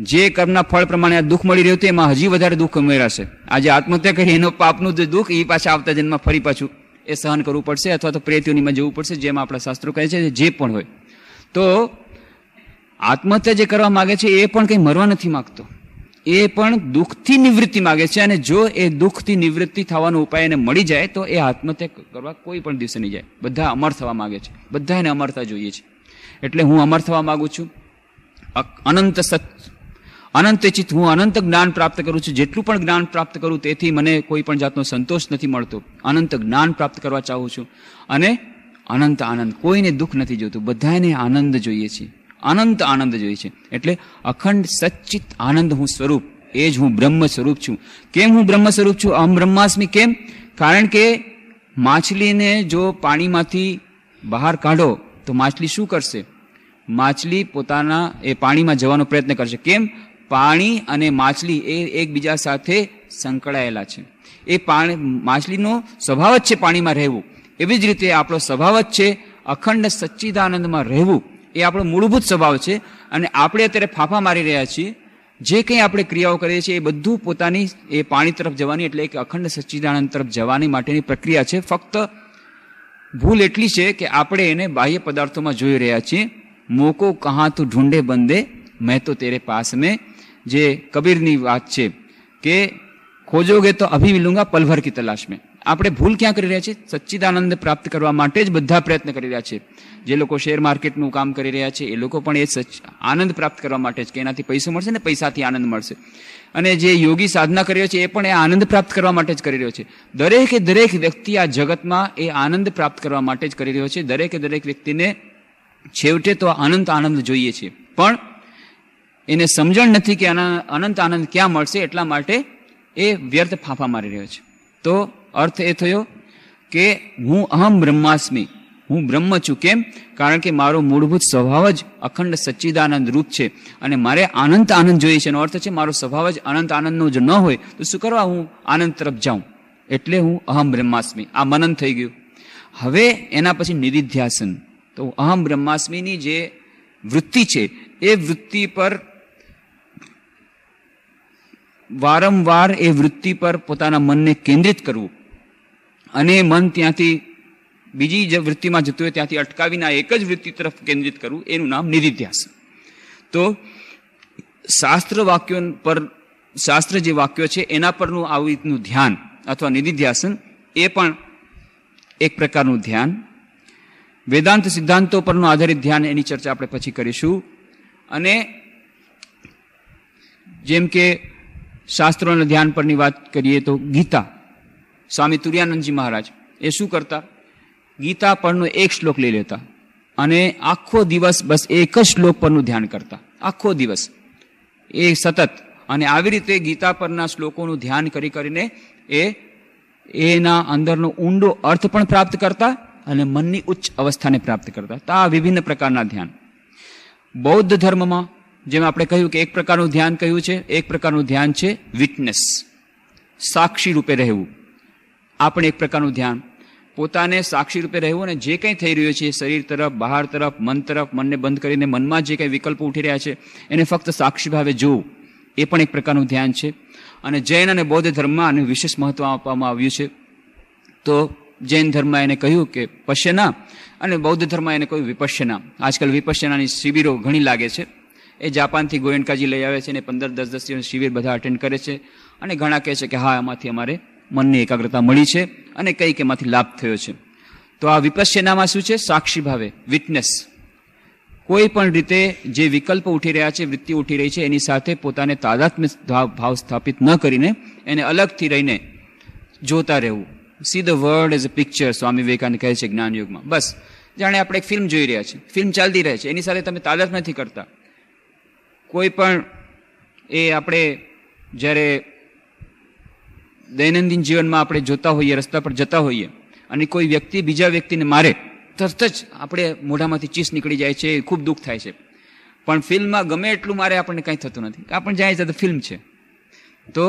જે કર્મના ફળ પ્રમાણે આ દુઃખ મળી રહ્યું હતું એમાં હજી વધારે દુઃખ ઉમેરાશે આજે આત્મહત્યા કરી એનો પાપનું જે દુઃખ એ પાછા આવતા જન્મમાં ફરી પાછું એ સહન કરવું પડશે અથવા તો પ્રેતીઓનીમાં જવું પડશે જેમ આપણા શાસ્ત્રો કહે છે જે પણ હોય તો આત્મહત્યા જે કરવા માગે છે એ પણ કંઈ મરવા નથી માગતો એ પણ દુઃખથી નિવૃત્તિ માગે છે અને જો એ દુઃખથી નિવૃત્તિ થવાનો ઉપાય એને મળી જાય તો એ આત્મહત્યા કરવા કોઈ પણ દિવસે નહીં જાય બધા અમર થવા માગે છે બધા એને અમરતા જોઈએ છે એટલે હું અમર થવા માગું છું અનંત સત અનંતચિત હું અનંત જ્ઞાન પ્રાપ્ત કરું છું જેટલું પણ જ્ઞાન પ્રાપ્ત કરું તેથી મને કોઈ પણ જાતનો સંતોષ નથી મળતો અનંત જ્ઞાન પ્રાપ્ત કરવા ચાહું છું અને અનંત આનંદ કોઈને દુઃખ નથી જોતું બધાને આનંદ જોઈએ છે અનંત આનંદ જોઈએ છે એટલે અખંડ સચ્ચિત આનંદ હું સ્વરૂપ એ જ હું બ્રહ્મ સ્વરૂપ છું કેમ હું બ્રહ્મ સ્વરૂપ છું અહમ બ્રહ્માસ્મી કેમ કારણ કે માછલીને જો પાણીમાંથી બહાર કાઢો તો માછલી શું કરશે માછલી પોતાના એ પાણીમાં જવાનો પ્રયત્ન કરશે કેમ પાણી અને માછલી એ એકબીજા સાથે સંકળાયેલા છે એ પાણી માછલીનો સ્વભાવ જ છે પાણીમાં રહેવું એવી જ રીતે આપણો સ્વભાવ જ છે અખંડ સચ્ચિદાનંદમાં રહેવું એ આપણો મૂળભૂત સ્વભાવ છે અને આપણે અત્યારે ફાંફા મારી રહ્યા છીએ જે કંઈ આપણે ક્રિયાઓ કરીએ છીએ એ બધું પોતાની એ પાણી તરફ જવાની એટલે કે અખંડ સચ્ચિદાનંદ તરફ જવાની માટેની પ્રક્રિયા છે ફક્ત ભૂલ એટલી છે કે આપણે એને બાહ્ય પદાર્થોમાં જોઈ રહ્યા છીએ મોકો કહાં તું ઢૂંઢે બંદે મેં તો તેરે પાસ મેં જે કબીરની વાત છે કે ખોજોગે તો અભી મિલુંગા પલભર કી તલાશ મેં આપણે ભૂલ ક્યાં કરી રહ્યા છે સચ્ચિદાનંદ પ્રાપ્ત કરવા માટે જ બધા પ્રયત્ન કરી રહ્યા છે જે લોકો શેર માર્કેટનું કામ કરી રહ્યા છે એ લોકો પણ એ સચ આનંદ પ્રાપ્ત કરવા માટે જ કે એનાથી પૈસો મળશે ને પૈસાથી આનંદ મળશે અને જે યોગી સાધના કરી રહ્યો છે એ પણ એ આનંદ પ્રાપ્ત કરવા માટે જ કરી રહ્યો છે દરેકે દરેક વ્યક્તિ આ જગતમાં એ આનંદ પ્રાપ્ત કરવા માટે જ કરી રહ્યો છે દરેકે દરેક વ્યક્તિને છેવટે તો આનંદ આનંદ જોઈએ છે પણ એને સમજણ નથી કે અનંત આનંદ ક્યાં મળશે એટલા માટે એ વ્યર્થ ફાંફા મારી રહ્યો છે તો અર્થ એ થયો કે હું અહમ બ્રહ્માસ્મી હું બ્રહ્મ છું કેમ કારણ કે મારો મૂળભૂત સ્વભાવ જ અખંડ સચ્ચિદાનંદ રૂપ છે અને મારે આનંદ આનંદ જોઈએ છે એનો અર્થ છે મારો સ્વભાવ જ અનંત આનંદનો જ ન હોય તો શું કરવા હું આનંદ તરફ જાઉં એટલે હું અહમ બ્રહ્માસ્મી આ મનન થઈ ગયું હવે એના પછી નિરિધ્યાસન તો અહમ બ્રહ્માસ્મીની જે વૃત્તિ છે એ વૃત્તિ પર વારંવાર એ વૃત્તિ પર પોતાના મનને કેન્દ્રિત કરવું અને મન ત્યાંથી બીજી જે વૃત્તિમાં જતું હોય ત્યાંથી અટકાવીને એક જ વૃત્તિ તરફ કેન્દ્રિત કરવું એનું નામ નિધિધ્યાસ તો શાસ્ત્ર વાક્યો પર શાસ્ત્ર જે વાક્યો છે એના પરનું આવી રીતનું ધ્યાન અથવા નિધિધ્યાસન એ પણ એક પ્રકારનું ધ્યાન વેદાંત સિદ્ધાંતો પરનું આધારિત ધ્યાન એની ચર્ચા આપણે પછી કરીશું અને જેમ કે શાસ્ત્રોના ધ્યાન પરની વાત કરીએ તો ગીતા સ્વામી તુર્યાનંદજી મહારાજ એ શું કરતા ગીતા પરનો એક શ્લોક લઈ લેતા અને આખો દિવસ બસ એક જ શ્લોક પરનું ધ્યાન કરતા આખો દિવસ એ સતત અને આવી રીતે ગીતા પરના શ્લોકોનું ધ્યાન કરી કરીને એ એના અંદરનો ઊંડો અર્થ પણ પ્રાપ્ત કરતા અને મનની ઉચ્ચ અવસ્થાને પ્રાપ્ત કરતા તો આ વિભિન્ન પ્રકારના ધ્યાન બૌદ્ધ ધર્મમાં જેમ આપણે કહ્યું કે એક પ્રકારનું ધ્યાન કહ્યું છે એક પ્રકારનું ધ્યાન છે વિટનેસ સાક્ષી રૂપે રહેવું આ પણ એક પ્રકારનું ધ્યાન પોતાને સાક્ષી રૂપે રહેવું અને જે કંઈ થઈ રહ્યું છે શરીર તરફ બહાર તરફ મન તરફ મનને બંધ કરીને મનમાં જે કંઈ વિકલ્પો ઉઠી રહ્યા છે એને ફક્ત સાક્ષી ભાવે જોવું એ પણ એક પ્રકારનું ધ્યાન છે અને જૈન અને બૌદ્ધ ધર્મમાં આને વિશેષ મહત્વ આપવામાં આવ્યું છે તો જૈન ધર્મમાં એને કહ્યું કે પશ્યના અને બૌદ્ધ ધર્મમાં એને કહ્યું વિપશ્યના આજકાલ વિપશ્યનાની શિબિરો ઘણી લાગે છે એ જાપાનથી ગોયંકાજી લઈ આવે છે અને પંદર દસ દસ દિવસ શિબિર બધા અટેન્ડ કરે છે અને ઘણા કહે છે કે હા એમાંથી અમારે મનની એકાગ્રતા મળી છે અને કંઈક એમાંથી લાભ થયો છે તો આ વિપશ્યનામાં શું છે સાક્ષી ભાવે વિટનેસ કોઈ પણ રીતે જે વિકલ્પ ઉઠી રહ્યા છે વૃત્તિ ઉઠી રહી છે એની સાથે પોતાને તાદાત્મ્ય ભાવ સ્થાપિત ન કરીને એને અલગથી રહીને જોતા રહેવું see the world as a picture Swami Vivekananda કહે છે જ્ઞાનયુગમાં બસ જાણે આપણે એક ફિલ્મ જોઈ રહ્યા છીએ ફિલ્મ ચાલતી રહે છે એની સાથે તમે તાદાત નથી કરતા કોઈ પણ એ આપણે જ્યારે દૈનંદિન જીવનમાં આપણે જોતા હોઈએ રસ્તા પર જતા હોઈએ અને કોઈ વ્યક્તિ બીજા વ્યક્તિને મારે તરત જ આપણે મોઢામાંથી ચીસ નીકળી જાય છે ખૂબ દુઃખ થાય છે પણ ફિલ્મમાં ગમે એટલું મારે આપણને કંઈ થતું નથી આપણે જાય છે તો ફિલ્મ છે તો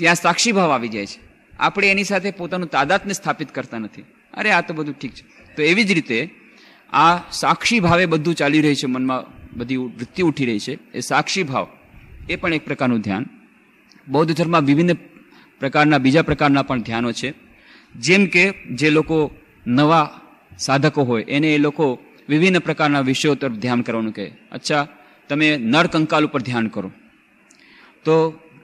ત્યાં સાક્ષીભાવ આવી જાય છે આપણે એની સાથે પોતાનું તાદાતને સ્થાપિત કરતા નથી અરે આ તો બધું ઠીક છે તો એવી જ રીતે આ સાક્ષી ભાવે બધું ચાલી રહ્યું છે મનમાં બધી વૃત્તિ ઉઠી રહી છે એ સાક્ષી ભાવ એ પણ એક પ્રકારનું ધ્યાન બૌદ્ધ ધર્મમાં વિભિન્ન પ્રકારના બીજા પ્રકારના પણ ધ્યાનો છે જેમ કે જે લોકો નવા સાધકો હોય એને એ લોકો વિભિન્ન પ્રકારના વિષયો તરફ ધ્યાન કરવાનું કહે અચ્છા તમે નળ કંકાલ ઉપર ધ્યાન કરો તો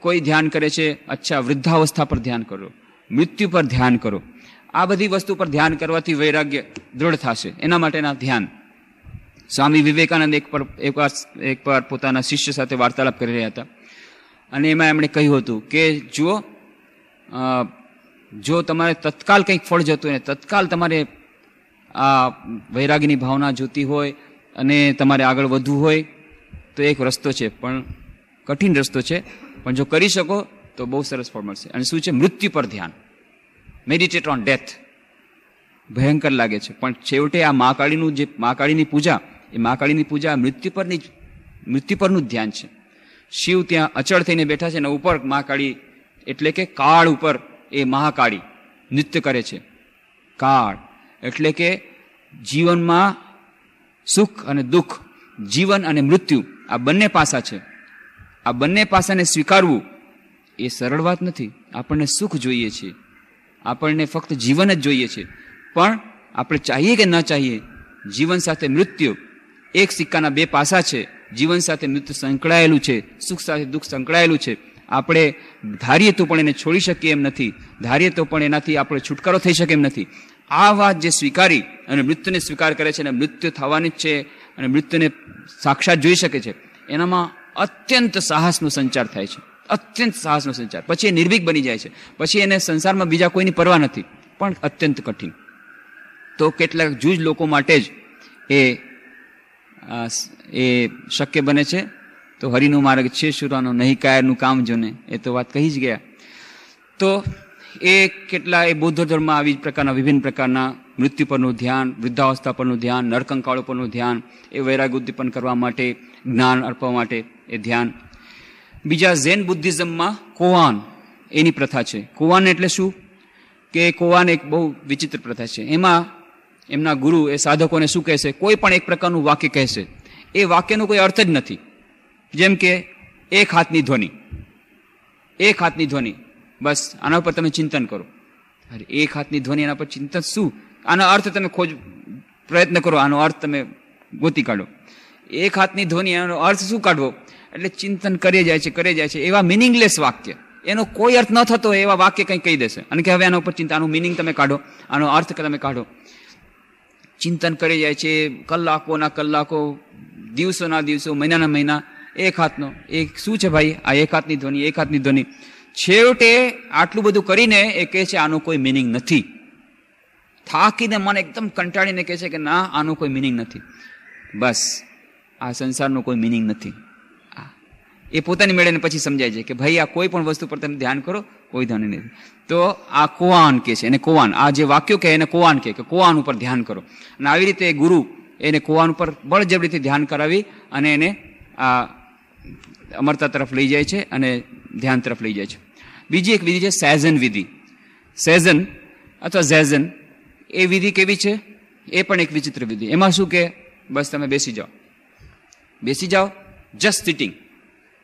કોઈ ધ્યાન કરે છે અચ્છા વૃદ્ધાવસ્થા પર ધ્યાન કરો મૃત્યુ પર ધ્યાન કરો આ બધી વસ્તુ પર ધ્યાન કરવાથી વૈરાગ્ય દૃઢ થશે એના માટેના ધ્યાન સ્વામી વિવેકાનંદ એક પર એકવાર એકવાર પોતાના શિષ્ય સાથે વાર્તાલાપ કરી રહ્યા હતા અને એમાં એમણે કહ્યું હતું કે જુઓ જો તમારે તત્કાલ કંઈક ફળ જતું હોય તત્કાલ તમારે આ વૈરાગીની ભાવના જોતી હોય અને તમારે આગળ વધવું હોય તો એક રસ્તો છે પણ કઠિન રસ્તો છે પણ જો કરી શકો તો બહુ સરસ ફળ મળશે અને શું છે મૃત્યુ પર ધ્યાન મેડિટેટ ઓન ડેથ ભયંકર લાગે છે પણ છેવટે આ મહાકાળીનું જે મહાકાળીની પૂજા એ મા કાળીની પૂજા મૃત્યુ પરની મૃત્યુ પરનું જ ધ્યાન છે શિવ ત્યાં અચળ થઈને બેઠા છે અને ઉપર મા કાળી એટલે કે કાળ ઉપર એ મહાકાળી નૃત્ય કરે છે કાળ એટલે કે જીવનમાં સુખ અને દુઃખ જીવન અને મૃત્યુ આ બંને પાસા છે આ બંને પાસાને સ્વીકારવું એ સરળ વાત નથી આપણને સુખ જોઈએ છે આપણને ફક્ત જીવન જ જોઈએ છે પણ આપણે ચાહીએ કે ન ચાહીએ જીવન સાથે મૃત્યુ એક સિક્કાના બે પાસા છે જીવન સાથે મૃત્યુ સંકળાયેલું છે સુખ સાથે દુઃખ સંકળાયેલું છે આપણે ધારીએ તો પણ એને છોડી શકીએ એમ નથી ધારીએ તો પણ એનાથી આપણે છુટકારો થઈ શકે એમ નથી આ વાત જે સ્વીકારી અને મૃત્યુને સ્વીકાર કરે છે અને મૃત્યુ થવાની જ છે અને મૃત્યુને સાક્ષાત જોઈ શકે છે એનામાં અત્યંત સાહસનો સંચાર થાય છે અત્યંત સાહસનો સંચાર પછી એ નિર્ભીક બની જાય છે પછી એને સંસારમાં બીજા કોઈની પરવા નથી પણ અત્યંત કઠિન તો કેટલાક જૂજ લોકો માટે જ એ એ શક્ય બને છે તો હરિનો માર્ગ છે શુરાનો નહીં કાયરનું કામ જોને એ તો વાત કહી જ ગયા તો એ કેટલા એ બૌદ્ધ ધર્મમાં આવી પ્રકારના વિભિન્ન પ્રકારના મૃત્યુ પરનું ધ્યાન વૃદ્ધાવસ્થા પરનું ધ્યાન નરકંકાળો પરનું ધ્યાન એ વૈરાગ ઉદ્દીપન કરવા માટે જ્ઞાન અર્પવા માટે એ ધ્યાન બીજા ઝેન બુદ્ધિઝમમાં કોવાન એની પ્રથા છે કોવાન એટલે શું કે કોવાન એક બહુ વિચિત્ર પ્રથા છે એમાં એમના ગુરુ એ સાધકોને શું કહેશે કોઈ પણ એક પ્રકારનું વાક્ય કહેશે એ વાક્યનો કોઈ અર્થ જ નથી જેમ કે એક હાથની ધ્વનિ એક હાથની ધ્વનિ બસ આના ઉપર તમે ચિંતન કરો અરે એક હાથની ધ્વનિ એના પર ચિંતન શું આનો અર્થ તમે ખોજ પ્રયત્ન કરો આનો અર્થ તમે ગોતી કાઢો એક હાથની ધ્વનિ એનો અર્થ શું કાઢવો એટલે ચિંતન કરીએ જાય છે કરે જાય છે એવા મિનિંગલેસ વાક્ય એનો કોઈ અર્થ ન થતો એવા વાક્ય કંઈ કહી દેશે અને કે હવે આના ઉપર ચિંતા આનું મિનિંગ તમે કાઢો આનો અર્થ તમે કાઢો ચિંતન કરી જાય છે કલાકોના કલાકો દિવસોના દિવસો મહિનાના મહિના એક હાથનો એક શું છે ભાઈ આ એક હાથની ધ્વનિ એક હાથની ધ્વનિ છેવટે આટલું બધું કરીને એ કહે છે આનું કોઈ મિનિંગ નથી થાકીને મને એકદમ કંટાળીને કહે છે કે ના આનું કોઈ મિનિંગ નથી બસ આ સંસારનો કોઈ મિનિંગ નથી એ પોતાની મેળવીને પછી સમજાય છે કે ભાઈ આ કોઈ પણ વસ્તુ પર તમે ધ્યાન કરો કોઈ ધન નથી તો આ કોવાન કે છે એને કુવાન આ જે વાક્યો કહે એને કોવાન કહે કે કુવાન ઉપર ધ્યાન કરો અને આવી રીતે ગુરુ એને કુવાન ઉપર બળજબરીથી ધ્યાન કરાવી અને એને આ અમરતા તરફ લઈ જાય છે અને ધ્યાન તરફ લઈ જાય છે બીજી એક વિધિ છે સેઝન વિધિ સેઝન અથવા ઝેઝન એ વિધિ કેવી છે એ પણ એક વિચિત્ર વિધિ એમાં શું કે બસ તમે બેસી જાઓ બેસી જાઓ જસ્ટ સિટિંગ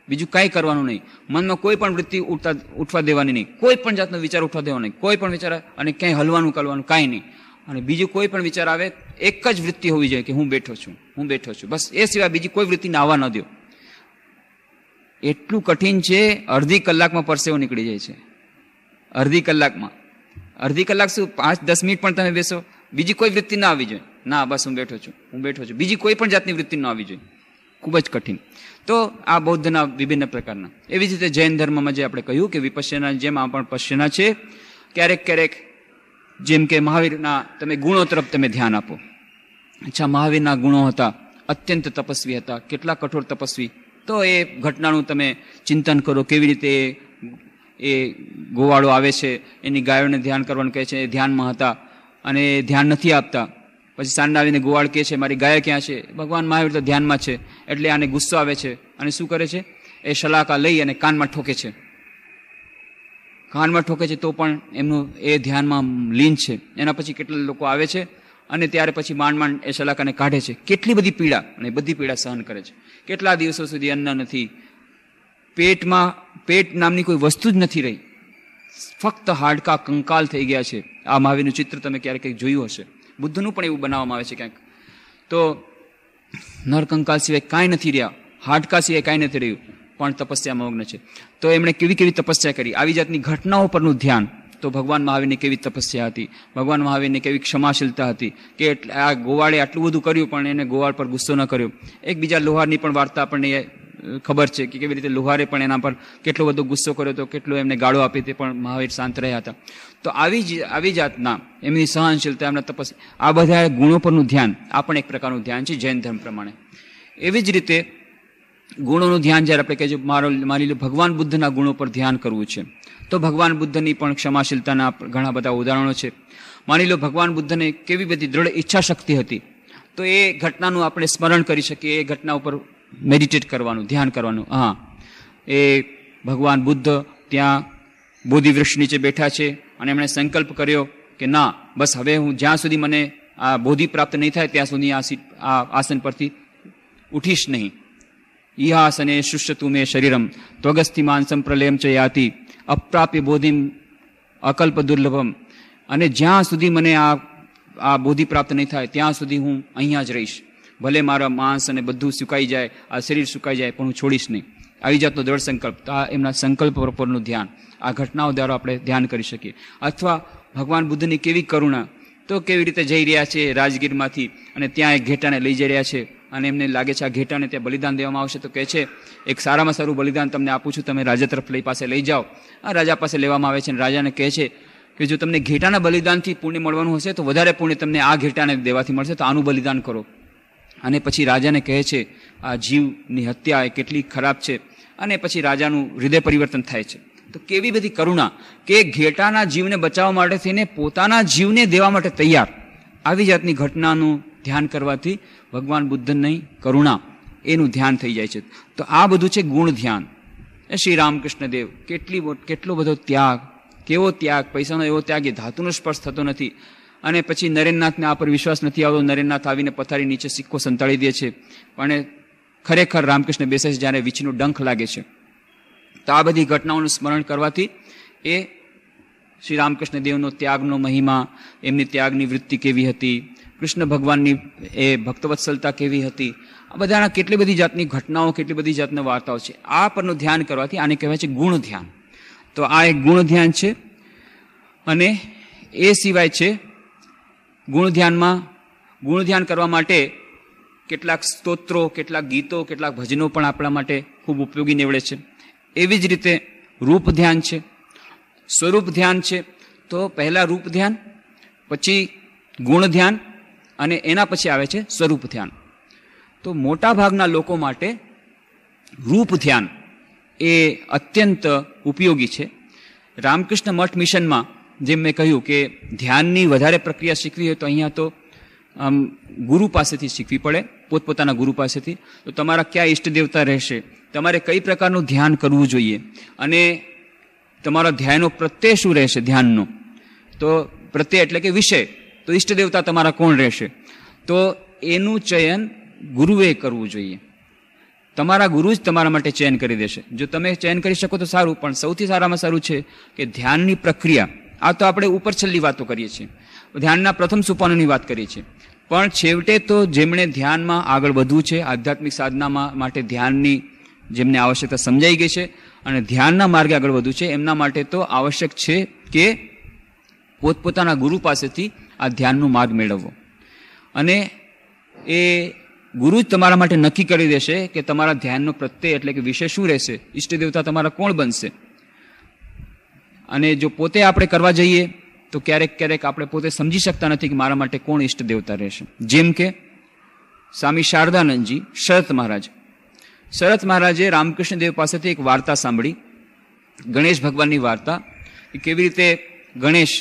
બીજું કાંઈ કરવાનું નહીં મનમાં કોઈ પણ વૃત્તિ ઉઠતા ઉઠવા દેવાની નહીં કોઈ પણ જાતનો વિચાર ઉઠવા દેવાનો નહીં કોઈ પણ વિચાર અને ક્યાંય હલવાનું કરવાનું કાંઈ નહીં અને બીજું કોઈ પણ વિચાર આવે એક જ વૃત્તિ હોવી જોઈએ કે હું બેઠો છું હું બેઠો છું બસ એ સિવાય બીજી કોઈ વૃત્તિને આવવા ન દો એટલું કઠિન છે અડધી કલાકમાં પરસેવો નીકળી જાય છે અડધી કલાકમાં અડધી કલાક શું પાંચ દસ મિનિટ પણ તમે બેસો બીજી કોઈ વૃત્તિ ના આવી જોઈએ ના બસ હું બેઠો છું હું બેઠો છું બીજી કોઈ પણ જાતની વૃત્તિ ન આવી જોઈએ ખૂબ જ કઠિન તો આ બૌદ્ધના વિભિન્ન પ્રકારના એવી જ રીતે જૈન ધર્મમાં જે આપણે કહ્યું કે વિપશ્યના જેમ આ પણ પશ્યના છે ક્યારેક ક્યારેક જેમ કે મહાવીરના તમે ગુણો તરફ તમે ધ્યાન આપો અચ્છા મહાવીરના ગુણો હતા અત્યંત તપસ્વી હતા કેટલા કઠોર તપસ્વી તો એ ઘટનાનું તમે ચિંતન કરો કેવી રીતે એ ગોવાળો આવે છે એની ગાયોને ધ્યાન કરવાનું કહે છે એ ધ્યાનમાં હતા અને ધ્યાન નથી આપતા પછી સાંડ આવીને ગોવાળ કે છે મારી ગાય ક્યાં છે ભગવાન મહાવીર તો ધ્યાનમાં છે એટલે આને ગુસ્સો આવે છે અને શું કરે છે એ શલાકા લઈ અને કાનમાં ઠોકે છે કાનમાં ઠોકે છે તો પણ એમનું એ ધ્યાનમાં લીન છે એના પછી કેટલા લોકો આવે છે અને ત્યારે પછી માંડ માંડ એ શલાકાને કાઢે છે કેટલી બધી પીડા અને બધી પીડા સહન કરે છે કેટલા દિવસો સુધી અન્ન નથી પેટમાં પેટ નામની કોઈ વસ્તુ જ નથી રહી ફક્ત હાડકા કંકાલ થઈ ગયા છે આ મહાવીરનું ચિત્ર તમે ક્યારેક જોયું હશે બુદ્ધનું પણ એવું બનાવવામાં આવે છે ક્યાંક તો નરકંકાલ સિવાય કાંઈ નથી રહ્યા હાડકા સિવાય કાંઈ નથી રહ્યું પણ તપસ્યામાં મગ્ન છે તો એમણે કેવી કેવી તપસ્યા કરી આવી જાતની ઘટનાઓ પરનું ધ્યાન તો ભગવાન મહાવીરની કેવી તપસ્યા હતી ભગવાન મહાવીરની કેવી ક્ષમાશીલતા હતી કે આ ગોવાળે આટલું બધું કર્યું પણ એને ગોવાળ પર ગુસ્સો ન કર્યો એકબીજા લોહારની પણ વાર્તા આપણને ખબર છે કે કેવી રીતે લુહારે પણ એના પર કેટલો બધો ગુસ્સો કર્યો હતો કેટલો એમને ગાળો આપી તે પણ મહાવીર શાંત રહ્યા હતા તો આવી જ આવી જાતના એમની સહનશીલતા એમના તપસ આ બધા ગુણો પરનું ધ્યાન આ પણ એક પ્રકારનું ધ્યાન છે જૈન ધર્મ પ્રમાણે એવી જ રીતે ગુણોનું ધ્યાન જ્યારે આપણે કહીએ મારો માની લો ભગવાન બુદ્ધના ગુણો પર ધ્યાન કરવું છે તો ભગવાન બુદ્ધની પણ ક્ષમાશીલતાના ઘણા બધા ઉદાહરણો છે માની લો ભગવાન બુદ્ધને કેવી બધી દ્રઢ ઈચ્છા શક્તિ હતી તો એ ઘટનાનું આપણે સ્મરણ કરી શકીએ એ ઘટના ઉપર મેડિટેટ કરવાનું ધ્યાન કરવાનું હા એ ભગવાન બુદ્ધ ત્યાં બોધિવૃક્ષ નીચે બેઠા છે અને એમણે સંકલ્પ કર્યો કે ના બસ હવે હું જ્યાં સુધી મને આ બોધિ પ્રાપ્ત નહીં થાય ત્યાં સુધી આ સીટ આ આસન પરથી ઉઠીશ નહીં ઈહાસને શુષ્યતુ મે શરીરમ ત્વગસ્થિમાન સંપ્રલયમ ચ યાતિ અપ્રાપ્ય બોધિમ અકલ્પ દુર્લભમ અને જ્યાં સુધી મને આ આ બોધિ પ્રાપ્ત નહીં થાય ત્યાં સુધી હું અહીંયા જ રહીશ ભલે મારા માંસ અને બધું સુકાઈ જાય આ શરીર સુકાઈ જાય પણ હું છોડીશ નહીં આવી જાતનો દ્રઢ સંકલ્પ આ એમના સંકલ્પ પરનું ધ્યાન આ ઘટનાઓ દ્વારા આપણે ધ્યાન કરી શકીએ અથવા ભગવાન બુદ્ધની કેવી કરુણા તો કેવી રીતે જઈ રહ્યા છે રાજગીરમાંથી અને ત્યાં એક ઘેટાને લઈ જઈ રહ્યા છે અને એમને લાગે છે આ ઘેટાને ત્યાં બલિદાન દેવામાં આવશે તો કહે છે એક સારામાં સારું બલિદાન તમને આપું છું તમે રાજા તરફ લઈ પાસે લઈ જાઓ આ રાજા પાસે લેવામાં આવે છે અને રાજાને કહે છે કે જો તમને ઘેટાના બલિદાનથી પુણ્ય મળવાનું હશે તો વધારે પુણ્ય તમને આ ઘેટાને દેવાથી મળશે તો આનું બલિદાન કરો અને પછી રાજાને કહે છે આ જીવની હત્યા એ કેટલી ખરાબ છે અને પછી રાજાનું હૃદય પરિવર્તન થાય છે તો કેવી બધી કરુણા કે ઘેટાના જીવને બચાવવા માટે થઈને પોતાના જીવને દેવા માટે તૈયાર આવી જાતની ઘટનાનું ધ્યાન કરવાથી ભગવાન બુદ્ધની કરુણા એનું ધ્યાન થઈ જાય છે તો આ બધું છે ગુણ ધ્યાન એ શ્રી રામકૃષ્ણ દેવ કેટલી કેટલો બધો ત્યાગ કેવો ત્યાગ પૈસાનો એવો ત્યાગ એ ધાતુનો સ્પર્શ થતો નથી અને પછી નરેન્દ્રનાથને આ પર વિશ્વાસ નથી આવતો નરેન્દ્રનાથ આવીને પથારી નીચે સિક્કો સંતાળી દે છે પણ ખરેખર રામકૃષ્ણ બેસે છે જ્યારે વીછનો ડંખ લાગે છે તો આ બધી ઘટનાઓનું સ્મરણ કરવાથી એ શ્રી રામકૃષ્ણ દેવનો ત્યાગનો મહિમા એમની ત્યાગની વૃત્તિ કેવી હતી કૃષ્ણ ભગવાનની એ ભક્તવત્સલતા કેવી હતી આ બધાના કેટલી બધી જાતની ઘટનાઓ કેટલી બધી જાતની વાર્તાઓ છે આ પરનું ધ્યાન કરવાથી આને કહેવાય છે ગુણ ધ્યાન તો આ એક ગુણ ધ્યાન છે અને એ સિવાય છે ગુણ ધ્યાનમાં ગુણ ધ્યાન કરવા માટે કેટલાક સ્તોત્રો કેટલાક ગીતો કેટલાક ભજનો પણ આપણા માટે ખૂબ ઉપયોગી નીવડે છે એવી જ રીતે રૂપ ધ્યાન છે સ્વરૂપ ધ્યાન છે તો પહેલાં રૂપ ધ્યાન પછી ગુણ ધ્યાન અને એના પછી આવે છે સ્વરૂપ ધ્યાન તો મોટા ભાગના લોકો માટે રૂપ ધ્યાન એ અત્યંત ઉપયોગી છે રામકૃષ્ણ મઠ મિશનમાં જેમ મેં કહ્યું કે ધ્યાનની વધારે પ્રક્રિયા શીખવી હોય તો અહીંયા તો આમ ગુરુ પાસેથી શીખવી પડે પોતપોતાના ગુરુ પાસેથી તો તમારા ક્યાં ઈષ્ટ દેવતા રહેશે તમારે કઈ પ્રકારનું ધ્યાન કરવું જોઈએ અને તમારા ધ્યાનનો પ્રત્યય શું રહેશે ધ્યાનનો તો પ્રત્યય એટલે કે વિષય તો ઈષ્ટ દેવતા તમારા કોણ રહેશે તો એનું ચયન ગુરુએ કરવું જોઈએ તમારા ગુરુ જ તમારા માટે ચયન કરી દેશે જો તમે ચયન કરી શકો તો સારું પણ સૌથી સારામાં સારું છે કે ધ્યાનની પ્રક્રિયા આ તો આપણે ઉપર છેલ્લી વાતો કરીએ છીએ ધ્યાનના પ્રથમ સુપાનોની વાત કરીએ છીએ પણ છેવટે તો જેમણે ધ્યાનમાં આગળ વધવું છે આધ્યાત્મિક સાધનામાં માટે ધ્યાનની જેમને આવશ્યકતા સમજાઈ ગઈ છે અને ધ્યાનના માર્ગે આગળ વધવું છે એમના માટે તો આવશ્યક છે કે પોતપોતાના ગુરુ પાસેથી આ ધ્યાનનો માર્ગ મેળવવો અને એ ગુરુ જ તમારા માટે નક્કી કરી દેશે કે તમારા ધ્યાનનો પ્રત્યે એટલે કે વિષય શું રહેશે ઈષ્ટ દેવતા તમારા કોણ બનશે અને જો પોતે આપણે કરવા જઈએ તો ક્યારેક ક્યારેક આપણે પોતે સમજી શકતા નથી કે મારા માટે કોણ ઇષ્ટ દેવતા રહેશે જેમ કે સ્વામી શારદાનંદજી શરત મહારાજ શરત મહારાજે રામકૃષ્ણ દેવ પાસેથી એક વાર્તા સાંભળી ગણેશ ભગવાનની વાર્તા કેવી રીતે ગણેશ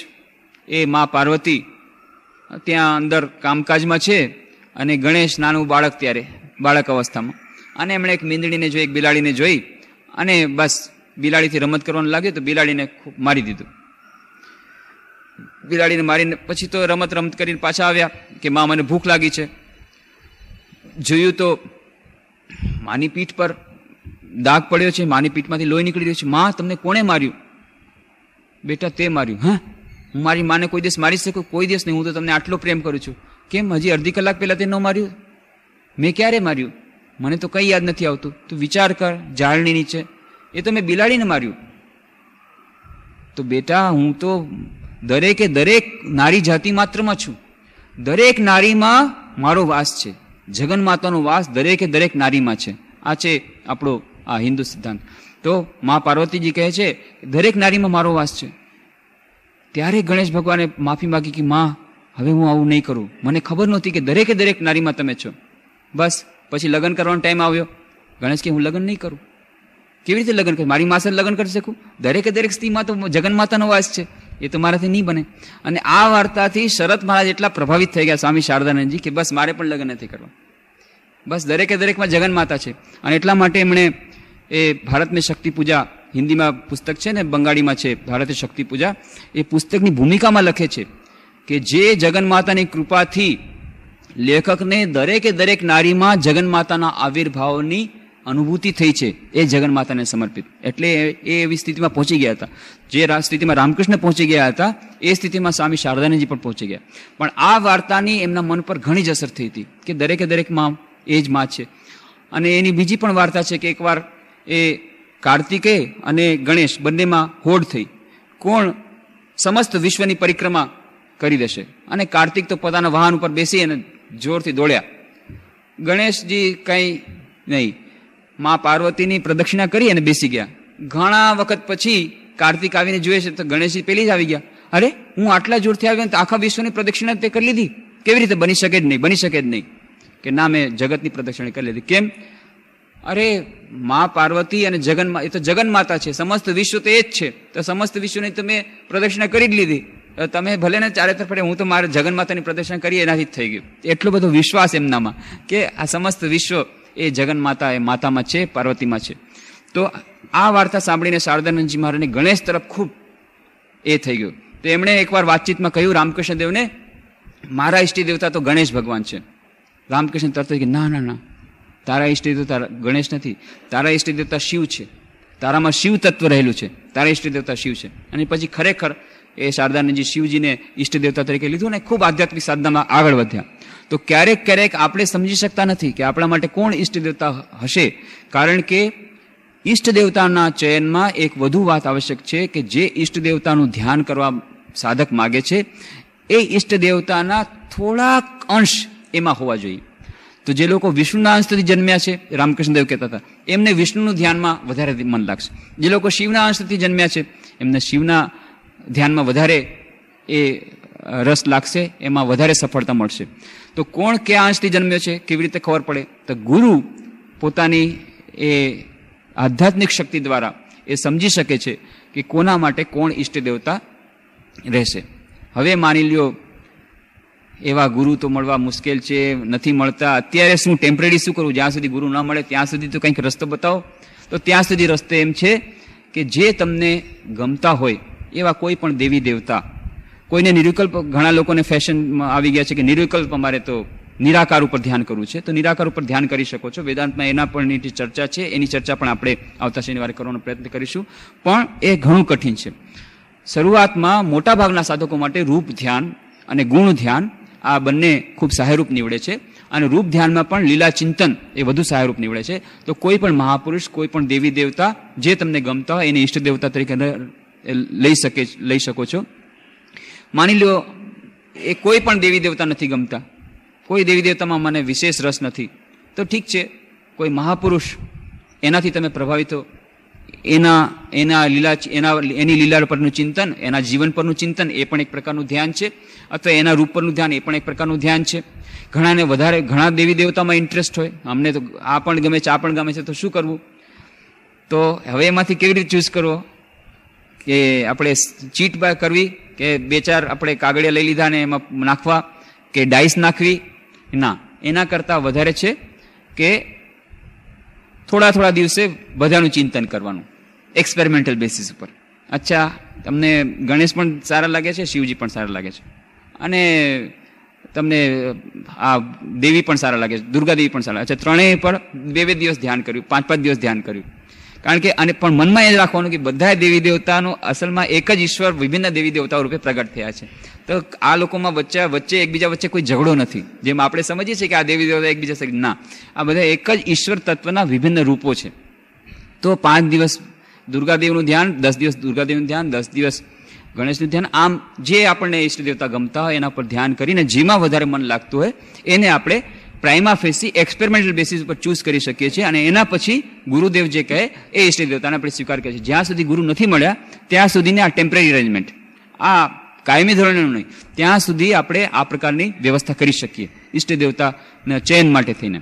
એ મા પાર્વતી ત્યાં અંદર કામકાજમાં છે અને ગણેશ નાનું બાળક ત્યારે બાળક અવસ્થામાં અને એમણે એક મીંદડીને જોઈ એક બિલાડીને જોઈ અને બસ બિલાડીથી રમત કરવાનું લાગ્યું તો બિલાડીને ખૂબ મારી દીધું બિલાડીને મારીને પછી તો રમત રમત કરીને પાછા આવ્યા કે મા મને ભૂખ લાગી છે જોયું તો માની પીઠ પર દાગ પડ્યો છે માની પીઠમાંથી લોહી નીકળી રહ્યું છે મા તમને કોણે માર્યું બેટા તે માર્યું હા હું મારી માને કોઈ દિવસ મારી શકું કોઈ દિવસ નહીં હું તો તમને આટલો પ્રેમ કરું છું કેમ હજી અડધી કલાક પહેલાં તે ન માર્યું મેં ક્યારે માર્યું મને તો કંઈ યાદ નથી આવતું તું વિચાર કર ઝાડની નીચે એ તો મેં બિલાડીને માર્યું તો બેટા હું તો દરેકે દરેક નારી જાતિ માત્રમાં છું દરેક નારીમાં મારો વાસ છે જગન માતાનો વાસ દરેકે દરેક નારીમાં છે આ છે આપણો આ હિન્દુ સિદ્ધાંત તો મા પાર્વતીજી કહે છે દરેક નારીમાં મારો વાસ છે ત્યારે ગણેશ ભગવાને માફી માગી કે માં હવે હું આવું નહીં કરું મને ખબર નહોતી કે દરેકે દરેક નારીમાં તમે છો બસ પછી લગ્ન કરવાનો ટાઈમ આવ્યો ગણેશ કે હું લગ્ન નહીં કરું કેવી રીતે લગ્ન કરી મારી માસે લગ્ન કરી શકું દરેકે દરેક સ્ત્રીમાં તો જગન માતાનો વાસ છે એ તો મારાથી નહીં બને અને આ વાર્તાથી શરત મહારાજ એટલા પ્રભાવિત થઈ ગયા સ્વામી શારદાનંદજી કે બસ મારે પણ લગ્ન નથી કરવા બસ દરેકે દરેકમાં જગન માતા છે અને એટલા માટે એમણે એ ભારતની મેં શક્તિ પૂજા હિન્દીમાં પુસ્તક છે ને બંગાળીમાં છે ભારતીય શક્તિ પૂજા એ પુસ્તકની ભૂમિકામાં લખે છે કે જે જગન માતાની કૃપાથી લેખકને દરેકે દરેક નારીમાં જગન માતાના આવિર્ભાવની અનુભૂતિ થઈ છે એ જગન સમર્પિત એટલે એ એવી સ્થિતિમાં પહોંચી ગયા હતા જે સ્થિતિમાં રામકૃષ્ણ પહોંચી ગયા હતા એ સ્થિતિમાં સ્વામી શારદાનીજી પણ પહોંચી ગયા પણ આ વાર્તાની એમના મન પર ઘણી જ અસર થઈ હતી કે દરેકે દરેક માં એ જ મા છે અને એની બીજી પણ વાર્તા છે કે એકવાર એ કાર્તિકે અને ગણેશ બંનેમાં હોડ થઈ કોણ સમસ્ત વિશ્વની પરિક્રમા કરી દેશે અને કાર્તિક તો પોતાના વાહન ઉપર બેસી અને જોરથી દોડ્યા ગણેશજી કંઈ નહીં મા પાર્વતીની પ્રદક્ષિણા કરી અને બેસી ગયા ઘણા વખત પછી કાર્તિક આવીને જોયે છે તો ગણેશજી પેલી જ આવી ગયા અરે હું આટલા જોરથી આવ્યો તો આખા વિશ્વની પ્રદક્ષિણા તે કરી લીધી કેવી રીતે બની શકે જ નહીં બની શકે જ નહીં કે ના મેં જગતની પ્રદક્ષિણા કરી લીધી કેમ અરે મા પાર્વતી અને જગન એ તો જગન માતા છે સમસ્ત વિશ્વ તો એ જ છે તો સમસ્ત વિશ્વની તમે પ્રદક્ષિણા કરી જ લીધી તમે ભલે ને ચારે તરફ હું તો મારે જગન માતાની પ્રદક્ષિણા કરી એનાથી જ થઈ ગયું એટલો બધો વિશ્વાસ એમનામાં કે આ સમસ્ત વિશ્વ એ જગન માતા એ માતામાં છે પાર્વતીમાં છે તો આ વાર્તા સાંભળીને શારદાનંદજી મહારાજને ગણેશ તરફ ખૂબ એ થઈ ગયું તો એમણે એકવાર વાતચીતમાં કહ્યું રામકૃષ્ણ દેવને મારા ઇષ્ટ દેવતા તો ગણેશ ભગવાન છે રામકૃષ્ણ તરત કે ના ના ના તારા ઇષ્ટ દેવતા ગણેશ નથી તારા ઇષ્ટ દેવતા શિવ છે તારામાં શિવ તત્વ રહેલું છે તારા ઇષ્ટ દેવતા શિવ છે અને પછી ખરેખર એ શારદાનંદજી શિવજીને ઇષ્ટ દેવતા તરીકે લીધું અને ખૂબ આધ્યાત્મિક સાધનામાં આગળ વધ્યા તો ક્યારેક ક્યારેક આપણે સમજી શકતા નથી કે આપણા માટે કોણ ઈષ્ટ દેવતા હશે કારણ કે ઈષ્ટ દેવતાના ચયનમાં એક વધુ વાત આવશ્યક છે કે જે ઈષ્ટ દેવતાનું ધ્યાન કરવા સાધક માગે છે એ ઈષ્ટ દેવતાના થોડાક અંશ એમાં હોવા જોઈએ તો જે લોકો વિષ્ણુના અંશથી જન્મ્યા છે રામકૃષ્ણદેવ કહેતા હતા એમને વિષ્ણુનું ધ્યાનમાં વધારે મન લાગશે જે લોકો શિવના અંશથી જન્મ્યા છે એમને શિવના ધ્યાનમાં વધારે એ રસ લાગશે એમાં વધારે સફળતા મળશે તો કોણ કયા અંશથી જન્મ્યો છે કેવી રીતે ખબર પડે તો ગુરુ પોતાની એ આધ્યાત્મિક શક્તિ દ્વારા એ સમજી શકે છે કે કોના માટે કોણ ઈષ્ટ દેવતા રહેશે હવે માની લ્યો એવા ગુરુ તો મળવા મુશ્કેલ છે નથી મળતા અત્યારે શું ટેમ્પરરી શું કરું જ્યાં સુધી ગુરુ ન મળે ત્યાં સુધી તો કંઈક રસ્તો બતાવો તો ત્યાં સુધી રસ્તો એમ છે કે જે તમને ગમતા હોય એવા કોઈ પણ દેવી દેવતા કોઈને નિર્વિકલ્પ ઘણા લોકોને ફેશનમાં આવી ગયા છે કે નિર્વિકલ્પ અમારે તો નિરાકાર ઉપર ધ્યાન કરવું છે તો નિરાકાર ઉપર ધ્યાન કરી શકો છો વેદાંતમાં એના પણ ચર્ચા છે એની ચર્ચા પણ આપણે આવતા શનિવારે કરવાનો પ્રયત્ન કરીશું પણ એ ઘણું કઠિન છે શરૂઆતમાં મોટાભાગના સાધકો માટે રૂપ ધ્યાન અને ગુણ ધ્યાન આ બંને ખૂબ સહાયરૂપ નીવડે છે અને રૂપ ધ્યાનમાં પણ લીલા ચિંતન એ વધુ સહાયરૂપ નીવડે છે તો કોઈ પણ મહાપુરુષ કોઈ પણ દેવી દેવતા જે તમને ગમતા હોય એને ઈષ્ટ દેવતા તરીકે લઈ શકે લઈ શકો છો માની લો એ કોઈ પણ દેવી દેવતા નથી ગમતા કોઈ દેવી દેવતામાં મને વિશેષ રસ નથી તો ઠીક છે કોઈ મહાપુરુષ એનાથી તમે પ્રભાવિતો એના એના લીલા એના એની લીલા પરનું ચિંતન એના જીવન પરનું ચિંતન એ પણ એક પ્રકારનું ધ્યાન છે અથવા એના રૂપ પરનું ધ્યાન એ પણ એક પ્રકારનું ધ્યાન છે ઘણાને વધારે ઘણા દેવી દેવતામાં ઇન્ટરેસ્ટ હોય અમને તો આ પણ ગમે છે આ પણ ગમે છે તો શું કરવું તો હવે એમાંથી કેવી રીતે ચૂઝ કરવો કે આપણે ચીટ બાય કરવી કે બે ચાર આપણે કાગળિયા લઈ લીધા ને એમાં નાખવા કે ડાઈસ નાખવી ના એના કરતાં વધારે છે કે થોડા થોડા દિવસે બધાનું ચિંતન કરવાનું એક્સપેરિમેન્ટલ બેસિસ ઉપર અચ્છા તમને ગણેશ પણ સારા લાગે છે શિવજી પણ સારા લાગે છે અને તમને આ દેવી પણ સારા લાગે છે દુર્ગા પણ સારા અચ્છા ત્રણેય પણ બે બે દિવસ ધ્યાન કર્યું પાંચ પાંચ દિવસ ધ્યાન કર્યું કારણ કે અને પણ મનમાં એ જ રાખવાનું કે બધા દેવી દેવતાનો અસલમાં એક જ ઈશ્વર વિભિન્ન દેવી દેવતાઓ રૂપે પ્રગટ થયા છે તો આ લોકોમાં વચ્ચે વચ્ચે એકબીજા વચ્ચે કોઈ ઝઘડો નથી જેમ આપણે સમજીએ છીએ કે આ દેવી દેવતા એકબીજા સાથે ના આ બધા એક જ ઈશ્વર તત્વના વિભિન્ન રૂપો છે તો પાંચ દિવસ દુર્ગાદેવનું ધ્યાન દસ દિવસ દુર્ગાદેવનું ધ્યાન દસ દિવસ ગણેશનું ધ્યાન આમ જે આપણને ઈષ્ટ દેવતા ગમતા હોય એના પર ધ્યાન કરીને જેમાં વધારે મન લાગતું હોય એને આપણે પ્રાઇમા ફેસી એક્સપેરિમેન્ટલ બેસિસ ઉપર ચૂઝ કરી શકીએ છીએ અને એના પછી ગુરુદેવ જે કહે એ ઇષ્ટ દેવતાને આપણે સ્વીકાર કરીએ છીએ જ્યાં સુધી ગુરુ નથી મળ્યા ત્યાં સુધીની આ ટેમ્પરરી અરેન્જમેન્ટ આ કાયમી ધોરણેનું નહીં ત્યાં સુધી આપણે આ પ્રકારની વ્યવસ્થા કરી શકીએ ઇષ્ટ દેવતાના ચયન માટે થઈને